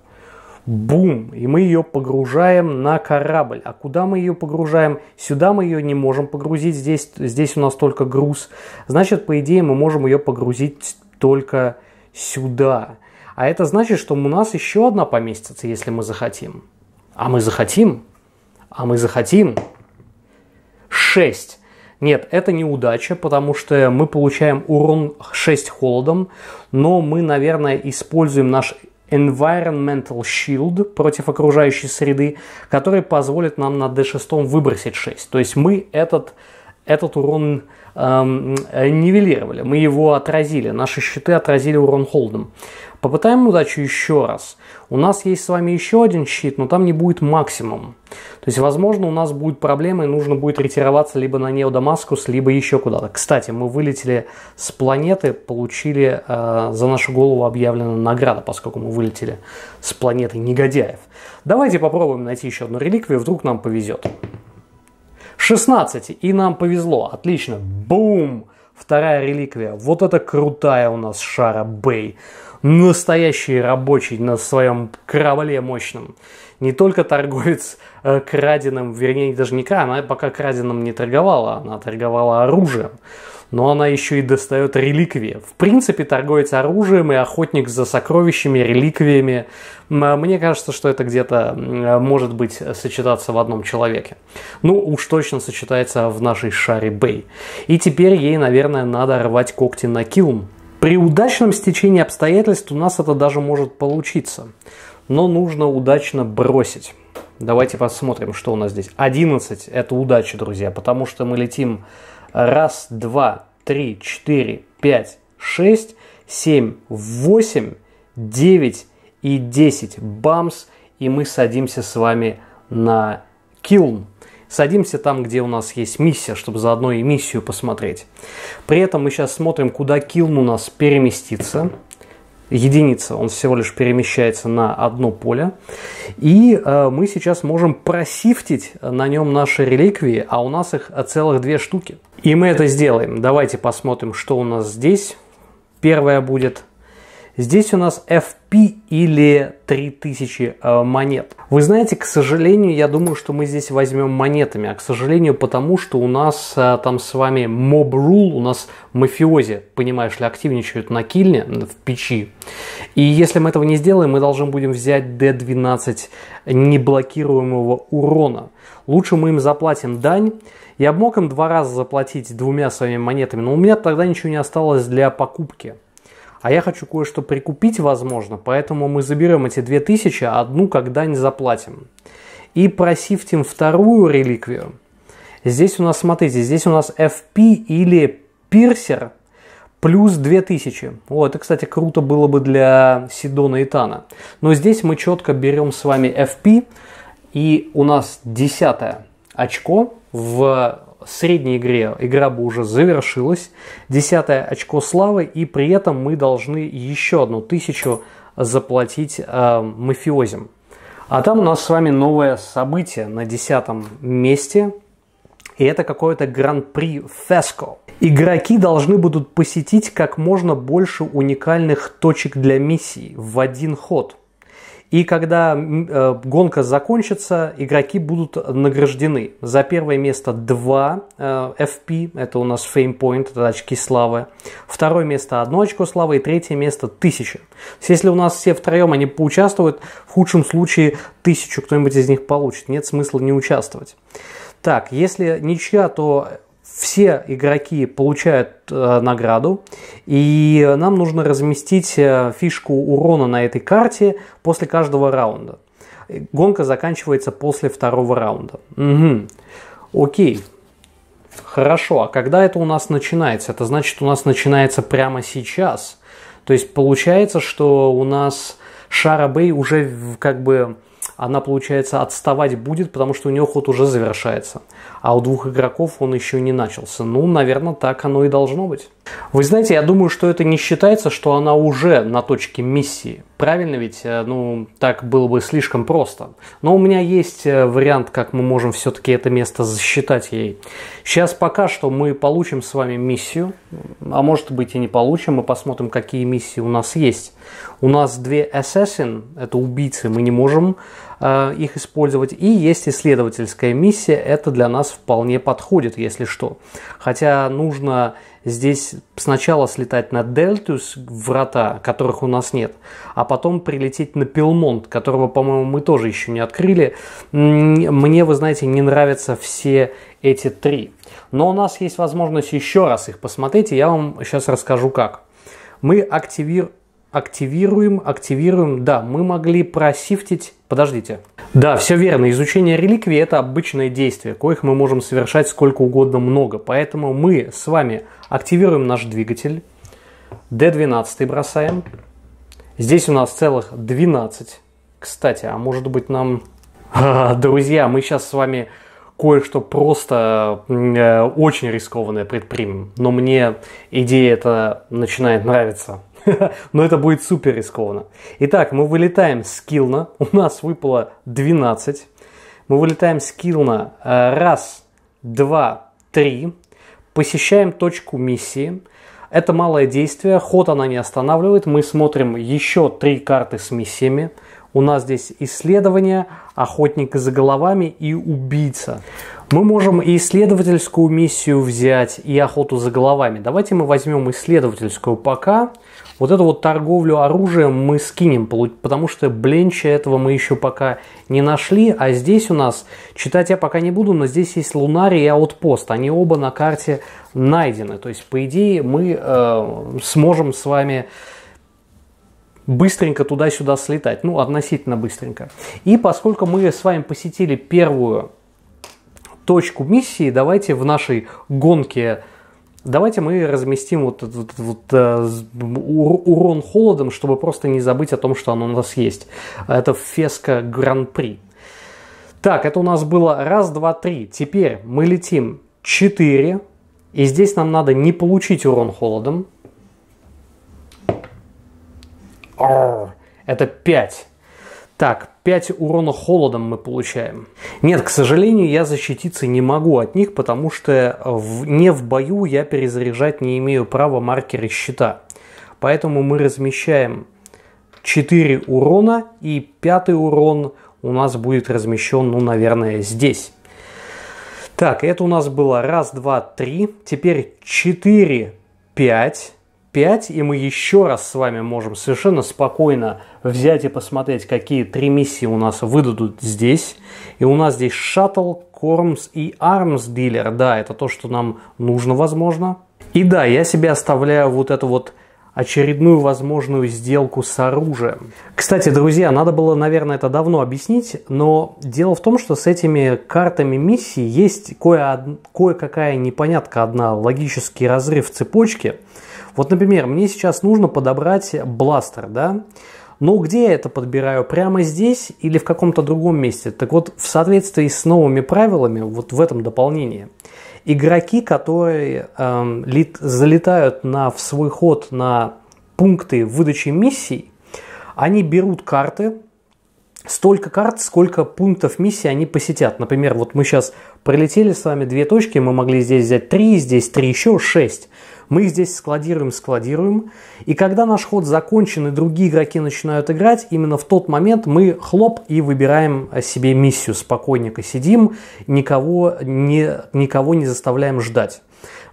бум, и мы ее погружаем на корабль. А куда мы ее погружаем? Сюда мы ее не можем погрузить, здесь, здесь у нас только груз. Значит, по идее, мы можем ее погрузить только сюда. А это значит, что у нас еще одна поместится, если мы захотим. А мы захотим. А мы захотим. 6. Нет, это неудача, потому что мы получаем урон 6 холодом, но мы, наверное, используем наш Environmental Shield против окружающей среды, который позволит нам на D6 выбросить 6. То есть мы этот, этот урон эм, э, нивелировали, мы его отразили, наши щиты отразили урон холдом. Попытаем удачу еще раз. У нас есть с вами еще один щит, но там не будет максимум. То есть, возможно, у нас будет проблема и нужно будет ретироваться либо на Неодамаскус, либо еще куда-то. Кстати, мы вылетели с планеты, получили э, за нашу голову объявлена награда, поскольку мы вылетели с планеты негодяев. Давайте попробуем найти еще одну реликвию, вдруг нам повезет. 16, и нам повезло, отлично, бум! Вторая реликвия, вот это крутая у нас шара Бэй настоящий рабочий на своем корабле мощном. Не только торговец э, краденым, вернее, даже не кра, она пока краденым не торговала, она торговала оружием. Но она еще и достает реликвии. В принципе, торговец оружием и охотник за сокровищами, реликвиями. А мне кажется, что это где-то а, может быть сочетаться в одном человеке. Ну, уж точно сочетается в нашей Шаре Бэй. И теперь ей, наверное, надо рвать когти на Килм. При удачном стечении обстоятельств у нас это даже может получиться. Но нужно удачно бросить. Давайте посмотрим, что у нас здесь. 11 – это удача, друзья, потому что мы летим раз, два, три, четыре, пять, шесть, семь, восемь, девять и десять. Бамс, и мы садимся с вами на килн. Садимся там, где у нас есть миссия, чтобы заодно и миссию посмотреть. При этом мы сейчас смотрим, куда килн у нас переместится. Единица, он всего лишь перемещается на одно поле. И э, мы сейчас можем просифтить на нем наши реликвии, а у нас их э, целых две штуки. И мы это сделаем. Давайте посмотрим, что у нас здесь. Первое будет Здесь у нас FP или 3000 э, монет. Вы знаете, к сожалению, я думаю, что мы здесь возьмем монетами, а к сожалению потому, что у нас э, там с вами моб рул, у нас мафиози, понимаешь ли, активничают на кильне, в печи. И если мы этого не сделаем, мы должны будем взять D12 неблокируемого урона. Лучше мы им заплатим дань. Я мог им два раза заплатить двумя своими монетами, но у меня тогда ничего не осталось для покупки а я хочу кое-что прикупить, возможно, поэтому мы заберем эти 2000, а одну когда не заплатим. И просифтим вторую реликвию. Здесь у нас, смотрите, здесь у нас FP или пирсер плюс 2000. О, это, кстати, круто было бы для Сидона и Тана. Но здесь мы четко берем с вами FP, и у нас десятое очко в в средней игре игра бы уже завершилась, десятое очко славы, и при этом мы должны еще одну тысячу заплатить э, мафиозям. А там у нас с вами новое событие на десятом месте, и это какое-то гран-при Феско. Игроки должны будут посетить как можно больше уникальных точек для миссий в один ход – и когда э, гонка закончится, игроки будут награждены. За первое место 2 э, FP, это у нас Fame Point, это очки славы. Второе место 1 очко славы и третье место 1000. если у нас все втроем они поучаствуют, в худшем случае 1000 кто-нибудь из них получит. Нет смысла не участвовать. Так, если ничья, то все игроки получают э, награду, и нам нужно разместить э, фишку урона на этой карте после каждого раунда. Гонка заканчивается после второго раунда. Угу. Окей. Хорошо, а когда это у нас начинается? Это значит, у нас начинается прямо сейчас. То есть получается, что у нас Шарабей уже как бы она, получается, отставать будет, потому что у нее ход уже завершается. А у двух игроков он еще не начался. Ну, наверное, так оно и должно быть. Вы знаете, я думаю, что это не считается, что она уже на точке миссии. Правильно ведь? Э, ну, так было бы слишком просто. Но у меня есть э, вариант, как мы можем все-таки это место засчитать ей. Сейчас пока что мы получим с вами миссию, а может быть и не получим, мы посмотрим, какие миссии у нас есть. У нас две Assassin, это убийцы, мы не можем э, их использовать. И есть исследовательская миссия, это для нас вполне подходит, если что. Хотя нужно здесь сначала слетать на Дельтус, врата, которых у нас нет, а потом прилететь на Пилмонт, которого, по-моему, мы тоже еще не открыли. Мне, вы знаете, не нравятся все эти три. Но у нас есть возможность еще раз их посмотреть, и я вам сейчас расскажу как. Мы активируем активируем, активируем. Да, мы могли просифтить... Подождите. Да, все верно. Изучение реликвии – это обычное действие, коих мы можем совершать сколько угодно много. Поэтому мы с вами активируем наш двигатель, D12 бросаем. Здесь у нас целых 12. Кстати, а может быть нам... [laughs] Друзья, мы сейчас с вами кое-что просто э, очень рискованное предпримем. Но мне идея эта начинает нравиться. [laughs] Но это будет супер рискованно. Итак, мы вылетаем с Килна. У нас выпало 12. Мы вылетаем с Килна э, раз, два, три. Посещаем точку миссии. Это малое действие, ход она не останавливает. Мы смотрим еще три карты с миссиями. У нас здесь исследование, охотник за головами и убийца. Мы можем и исследовательскую миссию взять, и охоту за головами. Давайте мы возьмем исследовательскую пока. Вот эту вот торговлю оружием мы скинем, потому что бленча этого мы еще пока не нашли. А здесь у нас, читать я пока не буду, но здесь есть лунарий и аутпост. Они оба на карте найдены. То есть, по идее, мы э, сможем с вами быстренько туда-сюда слетать. Ну, относительно быстренько. И поскольку мы с вами посетили первую точку миссии давайте в нашей гонке Давайте мы разместим вот этот вот, вот, э, урон холодом, чтобы просто не забыть о том, что оно у нас есть. Это феска Гран-при. Так, это у нас было раз, два, три. Теперь мы летим 4. И здесь нам надо не получить урон холодом. Это 5. Так, 5 урона холодом мы получаем. Нет, к сожалению, я защититься не могу от них, потому что в, не в бою я перезаряжать не имею права маркеры щита. Поэтому мы размещаем 4 урона, и пятый урон у нас будет размещен, ну, наверное, здесь. Так, это у нас было раз, два, три. Теперь 4, 5, 5, и мы еще раз с вами можем совершенно спокойно взять и посмотреть, какие три миссии у нас выдадут здесь. И у нас здесь шаттл, кормс и армс дилер. Да, это то, что нам нужно, возможно. И да, я себе оставляю вот эту вот очередную возможную сделку с оружием. Кстати, друзья, надо было, наверное, это давно объяснить, но дело в том, что с этими картами миссии есть кое-какая кое непонятка одна, логический разрыв цепочки. цепочке вот, например, мне сейчас нужно подобрать бластер, да? Но где я это подбираю? Прямо здесь или в каком-то другом месте? Так вот, в соответствии с новыми правилами, вот в этом дополнении, игроки, которые эм, лит, залетают на, в свой ход на пункты выдачи миссий, они берут карты, столько карт, сколько пунктов миссии они посетят. Например, вот мы сейчас пролетели с вами две точки, мы могли здесь взять три, здесь три, еще шесть. Мы их здесь складируем, складируем. И когда наш ход закончен и другие игроки начинают играть, именно в тот момент мы хлоп и выбираем э, себе миссию. Спокойненько сидим, никого не, никого не заставляем ждать.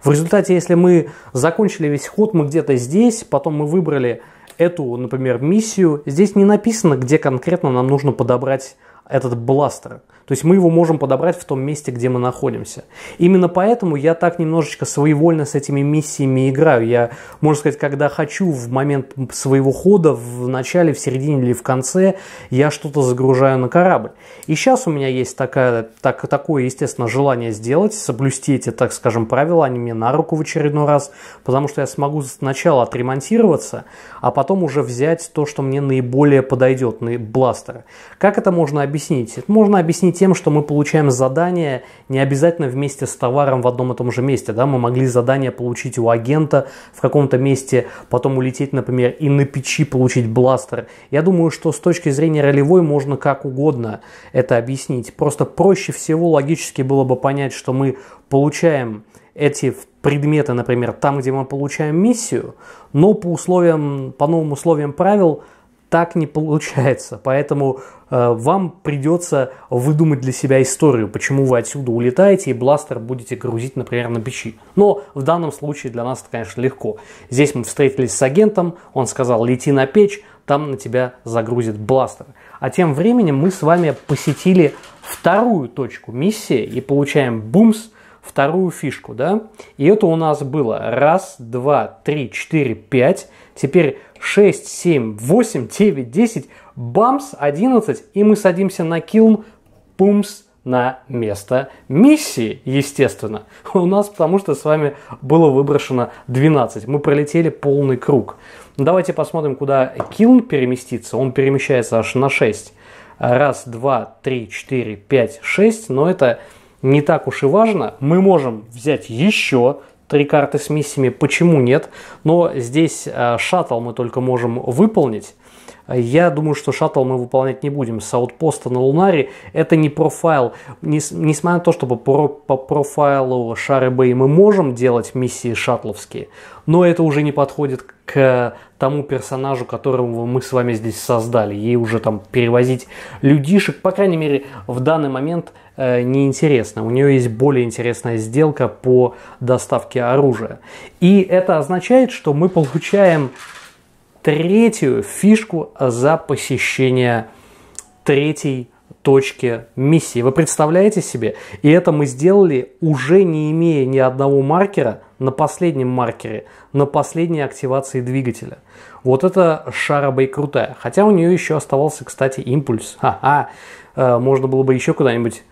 В результате, если мы закончили весь ход, мы где-то здесь, потом мы выбрали эту, например, миссию, здесь не написано, где конкретно нам нужно подобрать этот бластер. То есть мы его можем подобрать в том месте, где мы находимся. Именно поэтому я так немножечко своевольно с этими миссиями играю. Я, можно сказать, когда хочу в момент своего хода, в начале, в середине или в конце, я что-то загружаю на корабль. И сейчас у меня есть такая, так, такое, естественно, желание сделать, соблюсти эти, так скажем, правила, они мне на руку в очередной раз, потому что я смогу сначала отремонтироваться, а потом уже взять то, что мне наиболее подойдет, на бластер. Как это можно объяснить? Это можно объяснить тем, что мы получаем задание не обязательно вместе с товаром в одном и том же месте. Да? Мы могли задание получить у агента в каком-то месте, потом улететь, например, и на печи получить бластер. Я думаю, что с точки зрения ролевой можно как угодно это объяснить. Просто проще всего логически было бы понять, что мы получаем эти предметы, например, там, где мы получаем миссию, но по условиям, по новым условиям правил – так не получается. Поэтому э, вам придется выдумать для себя историю, почему вы отсюда улетаете и бластер будете грузить, например, на печи. Но в данном случае для нас это, конечно, легко. Здесь мы встретились с агентом, он сказал, лети на печь, там на тебя загрузит бластер. А тем временем мы с вами посетили вторую точку миссии и получаем бумс – вторую фишку, да? И это у нас было раз, два, три, четыре, пять. Теперь 6, 7, 8, 9, 10, бамс, 11, и мы садимся на килн, пумс, на место миссии, естественно. [laughs] У нас потому что с вами было выброшено 12. Мы пролетели полный круг. Ну, давайте посмотрим, куда килн переместится. Он перемещается аж на 6. Раз, два, три, четыре, пять, шесть. Но это не так уж и важно. Мы можем взять еще три карты с миссиями, почему нет? Но здесь э, шаттл мы только можем выполнить. Я думаю, что шаттл мы выполнять не будем с аутпоста на Лунаре. Это не профайл. Несмотря на то, чтобы по, профайлу Шары Бэй мы можем делать миссии шаттловские, но это уже не подходит к тому персонажу, которого мы с вами здесь создали. Ей уже там перевозить людишек, по крайней мере, в данный момент э, неинтересно. У нее есть более интересная сделка по доставке оружия. И это означает, что мы получаем третью фишку за посещение третьей точки миссии. Вы представляете себе? И это мы сделали уже не имея ни одного маркера, на последнем маркере, на последней активации двигателя. Вот это шарабой крутая. Хотя у нее еще оставался, кстати, импульс. Ха-ха. Э, можно было бы еще куда-нибудь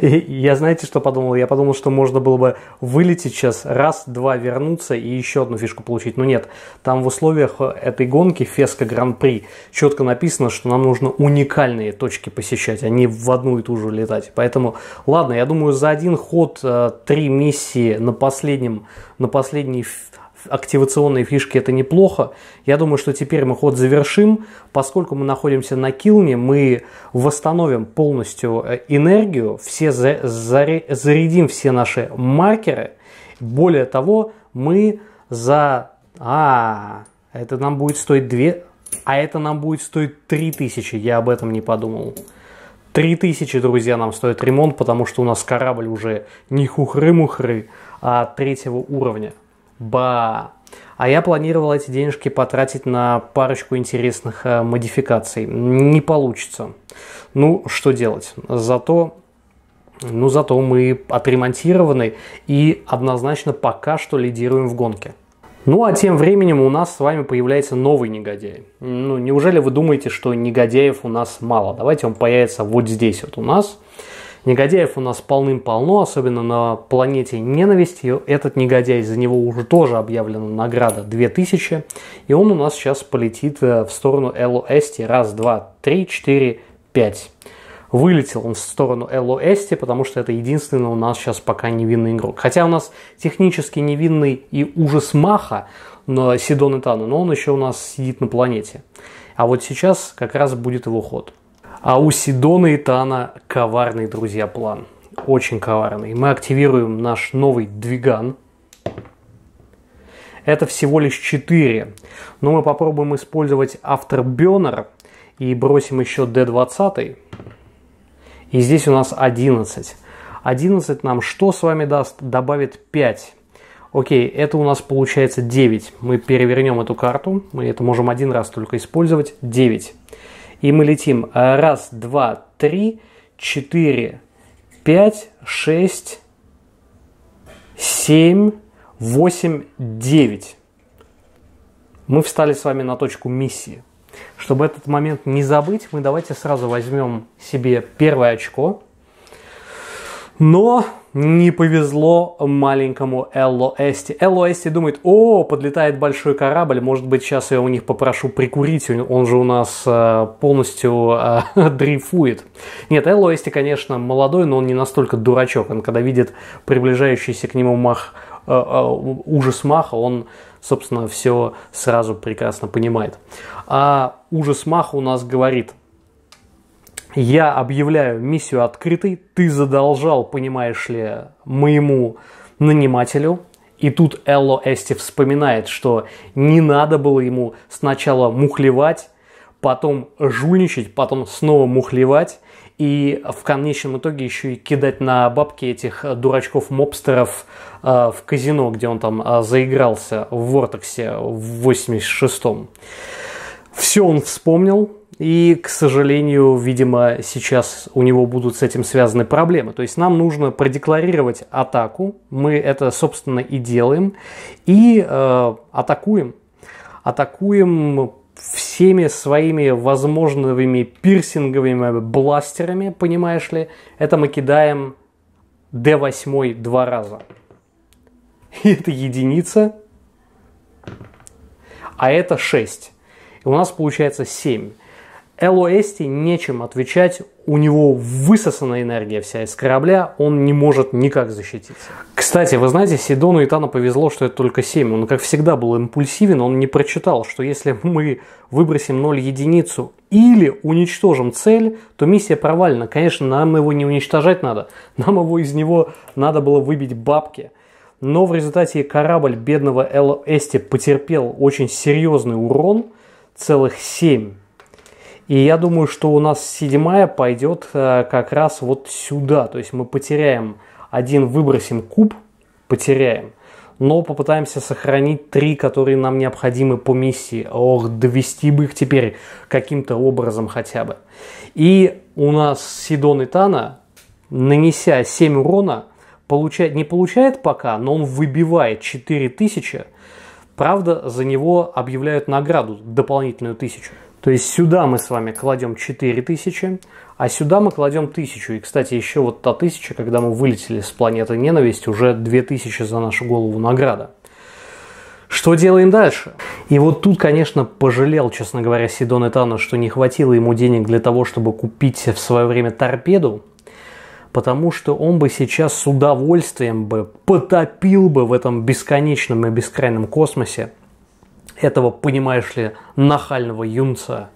и я знаете, что подумал? Я подумал, что можно было бы вылететь сейчас, раз, два вернуться и еще одну фишку получить. Но нет, там в условиях э, этой гонки Феска Гран-при четко написано, что нам нужно уникальные точки посещать, а не в одну и ту же летать. Поэтому, ладно, я думаю, за один ход э, три миссии на последнем, на последней активационные фишки это неплохо. Я думаю, что теперь мы ход завершим. Поскольку мы находимся на килне, мы восстановим полностью э, энергию, все за, за, зарядим все наши маркеры. Более того, мы за... А, это нам будет стоить 2... А это нам будет стоить 3000, я об этом не подумал. 3000, друзья, нам стоит ремонт, потому что у нас корабль уже не хухры-мухры, а третьего уровня ба. А я планировал эти денежки потратить на парочку интересных э, модификаций. Не получится. Ну, что делать? Зато ну, зато мы отремонтированы и однозначно пока что лидируем в гонке. Ну а тем временем у нас с вами появляется новый негодяй. Ну, неужели вы думаете, что негодяев у нас мало? Давайте он появится вот здесь вот у нас. Негодяев у нас полным-полно, особенно на планете ненависти. Этот негодяй, за него уже тоже объявлена награда 2000. И он у нас сейчас полетит э, в сторону Элло Эсти. Раз, два, три, четыре, пять. Вылетел он в сторону Элло Эсти, потому что это единственный у нас сейчас пока невинный игрок. Хотя у нас технически невинный и ужас Маха, но Сидон Итану, но он еще у нас сидит на планете. А вот сейчас как раз будет его ход. А у Сидона и Тана коварный, друзья, план. Очень коварный. Мы активируем наш новый двиган. Это всего лишь 4. Но мы попробуем использовать Afterburner и бросим еще D20. И здесь у нас 11. 11 нам что с вами даст? Добавит 5. Окей, это у нас получается 9. Мы перевернем эту карту. Мы это можем один раз только использовать. 9. И мы летим. А, раз, два, три, четыре, пять, шесть, семь, восемь, девять. Мы встали с вами на точку миссии. Чтобы этот момент не забыть, мы давайте сразу возьмем себе первое очко. Но не повезло маленькому Элло Эсти. Элло Эсти думает, о, подлетает большой корабль, может быть, сейчас я у них попрошу прикурить, он же у нас э, полностью э, [laughs] дрейфует. Нет, Элло Эсти, конечно, молодой, но он не настолько дурачок. Он, когда видит приближающийся к нему мах, э, э, ужас маха, он, собственно, все сразу прекрасно понимает. А ужас маха у нас говорит – я объявляю миссию открытой, ты задолжал, понимаешь ли, моему нанимателю. И тут Элло Эсти вспоминает, что не надо было ему сначала мухлевать, потом жульничать, потом снова мухлевать и в конечном итоге еще и кидать на бабки этих дурачков-мобстеров э, в казино, где он там э, заигрался в Вортексе в 86-м. Все он вспомнил, и, к сожалению, видимо, сейчас у него будут с этим связаны проблемы. То есть нам нужно продекларировать атаку. Мы это, собственно, и делаем. И э, атакуем. Атакуем всеми своими возможными пирсинговыми бластерами, понимаешь ли. Это мы кидаем D8 два раза. И это единица. А это 6. И у нас получается 7. Элоэсти нечем отвечать, у него высосана энергия вся из корабля, он не может никак защититься. Кстати, вы знаете, Сидону и Итану повезло, что это только 7. Он, как всегда, был импульсивен, он не прочитал, что если мы выбросим 0 единицу или уничтожим цель, то миссия провалена. Конечно, нам его не уничтожать надо, нам его из него надо было выбить бабки. Но в результате корабль бедного Эло потерпел очень серьезный урон, целых 7 и я думаю, что у нас седьмая пойдет э, как раз вот сюда. То есть мы потеряем один, выбросим куб, потеряем. Но попытаемся сохранить три, которые нам необходимы по миссии. Ох, довести бы их теперь каким-то образом хотя бы. И у нас Сидон и Тана, нанеся 7 урона, получает, не получает пока, но он выбивает 4000. Правда, за него объявляют награду дополнительную тысячу. То есть сюда мы с вами кладем 4000, а сюда мы кладем 1000. И, кстати, еще вот та 1000, когда мы вылетели с планеты ненависть, уже 2000 за нашу голову награда. Что делаем дальше? И вот тут, конечно, пожалел, честно говоря, Сидон Этану, что не хватило ему денег для того, чтобы купить в свое время торпеду, потому что он бы сейчас с удовольствием бы потопил бы в этом бесконечном и бескрайном космосе – этого, понимаешь ли, нахального юнца.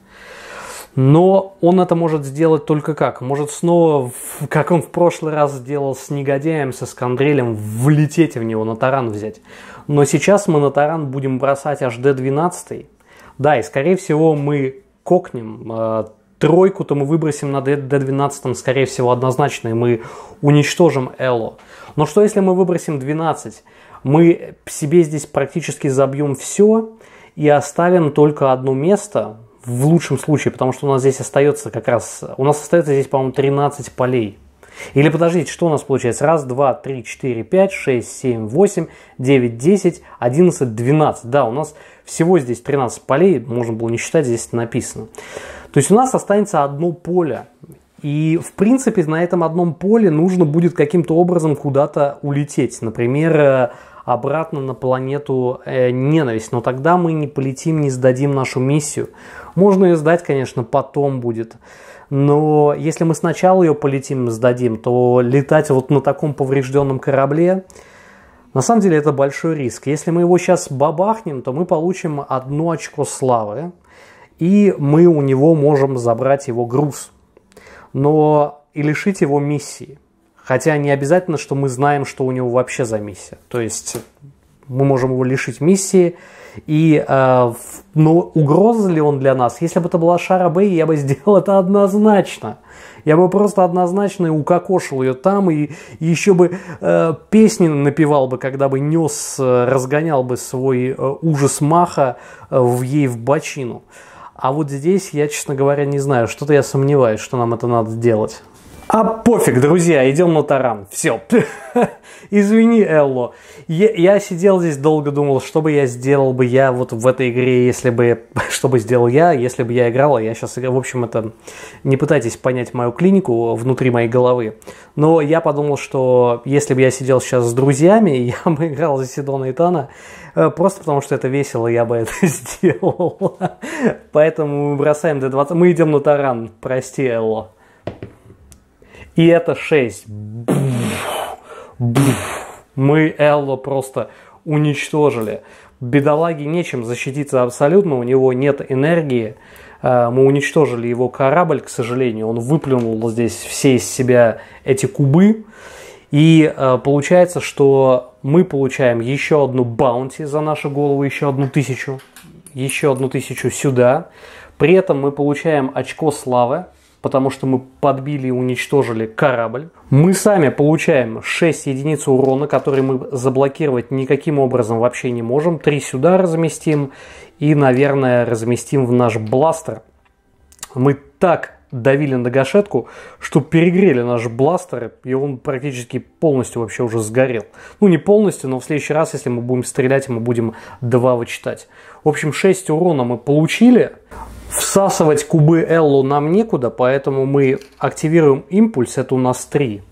Но он это может сделать только как? Может снова, как он в прошлый раз сделал с негодяем, со скандрелем, влететь в него, на таран взять. Но сейчас мы на таран будем бросать HD12. Да, и скорее всего мы кокнем. Э, тройку-то мы выбросим на D12, скорее всего, однозначно, и мы уничтожим Элло. Но что если мы выбросим 12? мы себе здесь практически забьем все и оставим только одно место, в лучшем случае, потому что у нас здесь остается как раз, у нас остается здесь, по-моему, 13 полей. Или подождите, что у нас получается? Раз, два, три, четыре, пять, шесть, семь, восемь, девять, десять, одиннадцать, двенадцать. Да, у нас всего здесь 13 полей, можно было не считать, здесь написано. То есть у нас останется одно поле. И, в принципе, на этом одном поле нужно будет каким-то образом куда-то улететь. Например, э, обратно на планету э, ненависть. Но тогда мы не полетим, не сдадим нашу миссию. Можно ее сдать, конечно, потом будет. Но если мы сначала ее полетим, сдадим, то летать вот на таком поврежденном корабле, на самом деле это большой риск. Если мы его сейчас бабахнем, то мы получим одно очко славы, и мы у него можем забрать его груз. Но и лишить его миссии – Хотя не обязательно, что мы знаем, что у него вообще за миссия. То есть мы можем его лишить миссии. И, э, ну, угроза ли он для нас? Если бы это была Шара Бэй, я бы сделал это однозначно. Я бы просто однозначно укокошил ее там и, и еще бы э, песни напевал бы, когда бы нес, э, разгонял бы свой э, ужас маха э, в ей в бочину. А вот здесь я, честно говоря, не знаю. Что-то я сомневаюсь, что нам это надо делать. А пофиг, друзья, идем на таран. Все. [laughs] Извини, Элло. Я, я сидел здесь долго, думал, что бы я сделал бы я вот в этой игре, если бы... [laughs] Что бы сделал я, если бы я играл, а я сейчас... В общем, это... Не пытайтесь понять мою клинику внутри моей головы. Но я подумал, что если бы я сидел сейчас с друзьями, [laughs] я бы играл за Сидона и Тана, э, просто потому что это весело, я бы это сделал. Поэтому бросаем D20. Мы идем на таран. Прости, Элло. И это 6. Мы Элло просто уничтожили. Бедолаге нечем защититься абсолютно, у него нет энергии. Э, мы уничтожили его корабль, к сожалению. Он выплюнул здесь все из себя эти кубы. И э, получается, что мы получаем еще одну баунти за наши головы, еще одну тысячу. Еще одну тысячу сюда. При этом мы получаем очко славы потому что мы подбили и уничтожили корабль. Мы сами получаем 6 единиц урона, которые мы заблокировать никаким образом вообще не можем. 3 сюда разместим и, наверное, разместим в наш бластер. Мы так давили на гашетку, что перегрели наш бластер, и он практически полностью вообще уже сгорел. Ну, не полностью, но в следующий раз, если мы будем стрелять, мы будем два вычитать. В общем, 6 урона мы получили, Всасывать кубы Эллу нам некуда, поэтому мы активируем импульс, это у нас 3.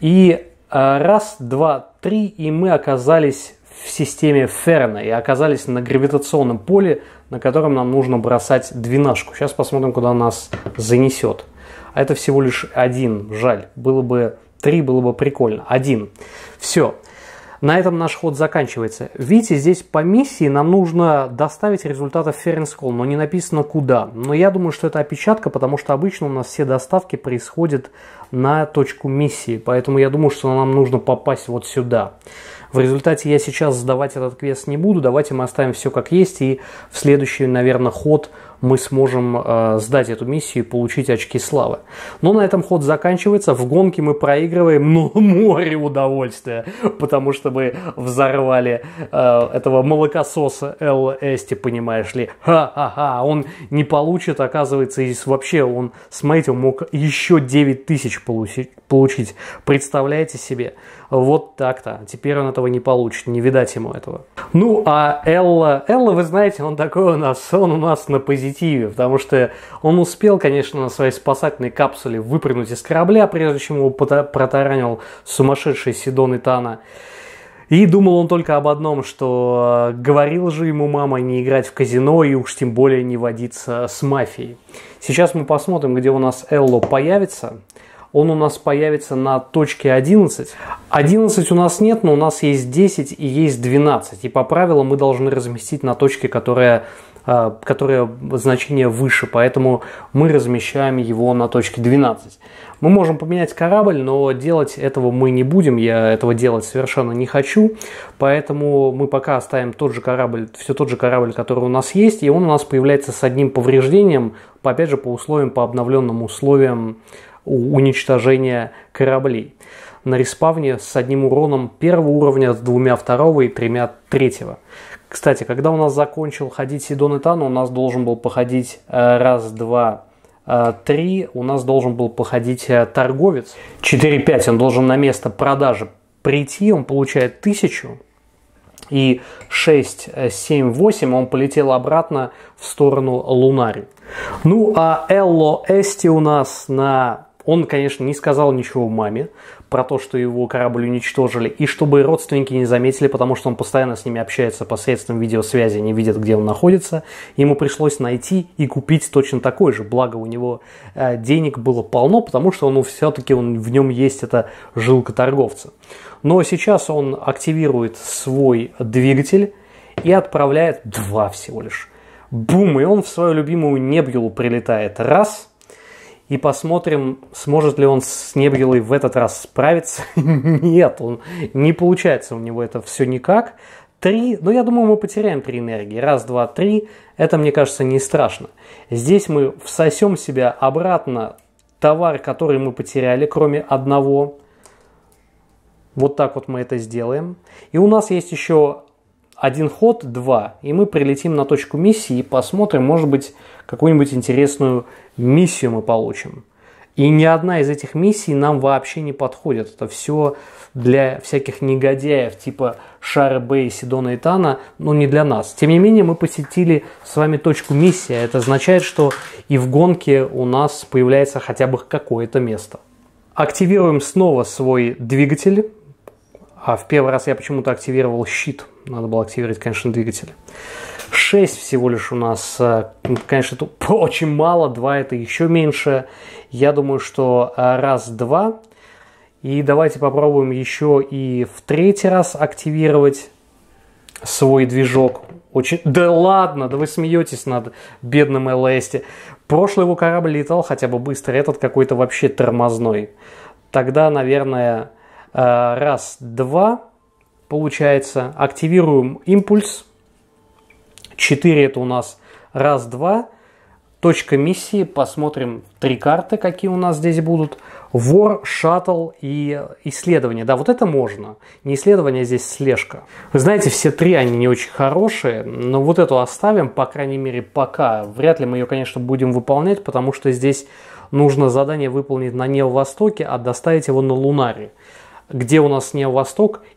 И э, раз, два, три, и мы оказались в системе Ферна и оказались на гравитационном поле, на котором нам нужно бросать двенашку. Сейчас посмотрим, куда нас занесет. А это всего лишь один, жаль. Было бы три, было бы прикольно. Один. Все. На этом наш ход заканчивается. Видите, здесь по миссии нам нужно доставить результаты в Ференскол, но не написано куда. Но я думаю, что это опечатка, потому что обычно у нас все доставки происходят на точку миссии. Поэтому я думаю, что нам нужно попасть вот сюда. В результате я сейчас сдавать этот квест не буду, давайте мы оставим все как есть, и в следующий, наверное, ход мы сможем э, сдать эту миссию и получить очки славы. Но на этом ход заканчивается. В гонке мы проигрываем, ну [laughs] море удовольствия, потому что мы взорвали э, этого молокососа Эл Эсти, понимаешь ли. Ха-ха-ха, он не получит, оказывается, и вообще он, смотрите, мог еще 9 тысяч получить, представляете себе вот так-то, теперь он этого не получит, не видать ему этого. Ну, а Элла, Элла, вы знаете, он такой у нас, он у нас на позитиве, потому что он успел, конечно, на своей спасательной капсуле выпрыгнуть из корабля, прежде чем его протаранил сумасшедший Сидон Тана. И думал он только об одном, что э, говорил же ему мама не играть в казино и уж тем более не водиться с мафией. Сейчас мы посмотрим, где у нас Элло появится он у нас появится на точке 11. 11 у нас нет, но у нас есть 10 и есть 12. И по правилам мы должны разместить на точке, которая э, которая значение выше, поэтому мы размещаем его на точке 12. Мы можем поменять корабль, но делать этого мы не будем, я этого делать совершенно не хочу, поэтому мы пока оставим тот же корабль, все тот же корабль, который у нас есть, и он у нас появляется с одним повреждением, опять же, по условиям, по обновленным условиям уничтожения кораблей. На респавне с одним уроном первого уровня, с двумя второго и тремя третьего. Кстати, когда у нас закончил ходить Сидон и Тан, у нас должен был походить э, раз, два, э, три, у нас должен был походить э, торговец. 4-5, он должен на место продажи прийти, он получает тысячу, и 6, 7, 8 он полетел обратно в сторону Лунари. Ну а Элло Эсти у нас на он, конечно, не сказал ничего маме про то, что его корабль уничтожили, и чтобы родственники не заметили, потому что он постоянно с ними общается посредством видеосвязи, не видят, где он находится. Ему пришлось найти и купить точно такой же, благо у него э, денег было полно, потому что он все-таки он, в нем есть эта жилка торговца. Но сейчас он активирует свой двигатель и отправляет два всего лишь. Бум, и он в свою любимую небьюлу прилетает. Раз – и посмотрим, сможет ли он с Небрилой в этот раз справиться. [laughs] Нет, он не получается у него это все никак. Три, ну я думаю, мы потеряем три энергии. Раз, два, три. Это, мне кажется, не страшно. Здесь мы всосем себя обратно товар, который мы потеряли, кроме одного. Вот так вот мы это сделаем. И у нас есть еще один ход, два. И мы прилетим на точку миссии и посмотрим, может быть, какую-нибудь интересную миссию мы получим. И ни одна из этих миссий нам вообще не подходит. Это все для всяких негодяев типа Шара Бэй, Сидона и Тана, но ну, не для нас. Тем не менее, мы посетили с вами точку миссии. А это означает, что и в гонке у нас появляется хотя бы какое-то место. Активируем снова свой двигатель. А в первый раз я почему-то активировал щит. Надо было активировать, конечно, двигатель. 6 всего лишь у нас. Э, конечно, это [laughs] очень мало, 2 это еще меньше. Я думаю, что э, раз, два. И давайте попробуем еще и в третий раз активировать свой движок. Очень... Да ладно, да вы смеетесь над бедным ЛСТ. Прошлый его корабль летал хотя бы быстро, этот какой-то вообще тормозной. Тогда, наверное, э, раз, два, получается, активируем импульс, 4 это у нас раз, два. Точка миссии. Посмотрим три карты, какие у нас здесь будут. Вор, шаттл и исследование. Да, вот это можно. Не исследование, а здесь слежка. Вы знаете, все три, они не очень хорошие, но вот эту оставим, по крайней мере, пока. Вряд ли мы ее, конечно, будем выполнять, потому что здесь нужно задание выполнить на нео а доставить его на Лунаре. Где у нас нео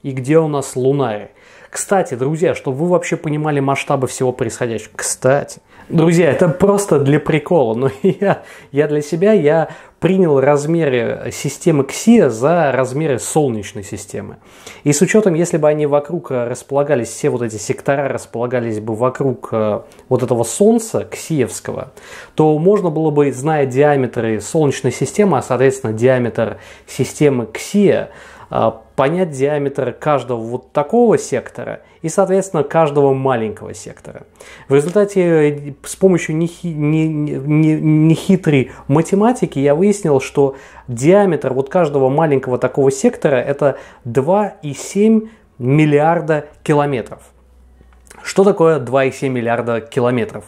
и где у нас Лунаре. Кстати, друзья, чтобы вы вообще понимали масштабы всего происходящего. Кстати, друзья, это просто для прикола. Но [laughs] я, я для себя, я принял размеры системы КСИА за размеры Солнечной системы. И с учетом, если бы они вокруг располагались, все вот эти сектора располагались бы вокруг э, вот этого Солнца ксиевского, то можно было бы, зная диаметры Солнечной системы, а соответственно диаметр системы КСИА, а, понять диаметр каждого вот такого сектора и, соответственно, каждого маленького сектора. В результате э, с помощью нехитрой математики я выяснил, что диаметр вот каждого маленького такого сектора это 2,7 миллиарда километров. Что такое 2,7 миллиарда километров?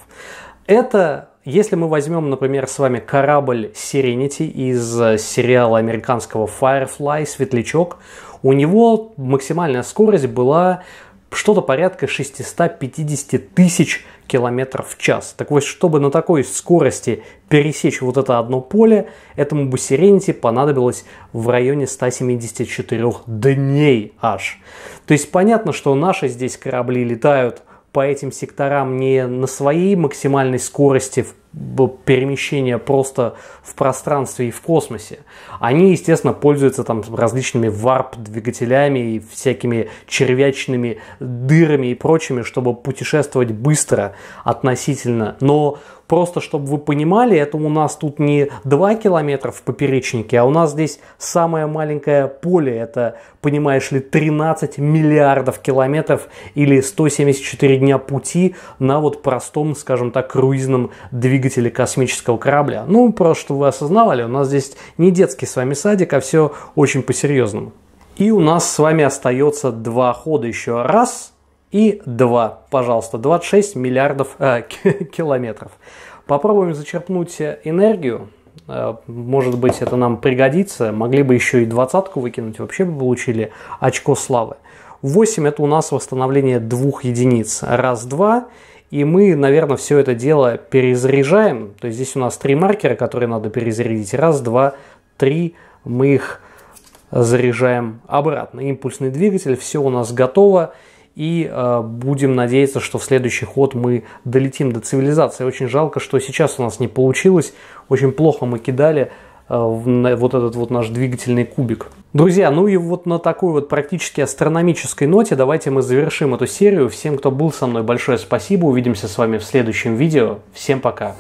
Это если мы возьмем, например, с вами корабль Serenity из э, сериала американского Firefly «Светлячок», у него максимальная скорость была что-то порядка 650 тысяч километров в час. Так вот, чтобы на такой скорости пересечь вот это одно поле, этому бы Serenity понадобилось в районе 174 дней аж. То есть понятно, что наши здесь корабли летают – по этим секторам не на своей максимальной скорости перемещения просто в пространстве и в космосе. Они, естественно, пользуются там различными варп-двигателями и всякими червячными дырами и прочими, чтобы путешествовать быстро относительно. Но Просто, чтобы вы понимали, это у нас тут не 2 километра в поперечнике, а у нас здесь самое маленькое поле. Это, понимаешь ли, 13 миллиардов километров или 174 дня пути на вот простом, скажем так, круизном двигателе космического корабля. Ну, просто, чтобы вы осознавали, у нас здесь не детский с вами садик, а все очень по-серьезному. И у нас с вами остается два хода еще. Раз – и 2, пожалуйста, 26 миллиардов э, [laughs] километров. Попробуем зачерпнуть энергию. Э, может быть, это нам пригодится. Могли бы еще и двадцатку выкинуть, вообще бы получили очко славы. 8 это у нас восстановление двух единиц. Раз, два. И мы, наверное, все это дело перезаряжаем. То есть здесь у нас три маркера, которые надо перезарядить. Раз, два, три. Мы их заряжаем обратно. Импульсный двигатель, все у нас готово и э, будем надеяться, что в следующий ход мы долетим до цивилизации. Очень жалко, что сейчас у нас не получилось, очень плохо мы кидали э, вот этот вот наш двигательный кубик. Друзья, ну и вот на такой вот практически астрономической ноте давайте мы завершим эту серию. Всем, кто был со мной, большое спасибо. Увидимся с вами в следующем видео. Всем пока.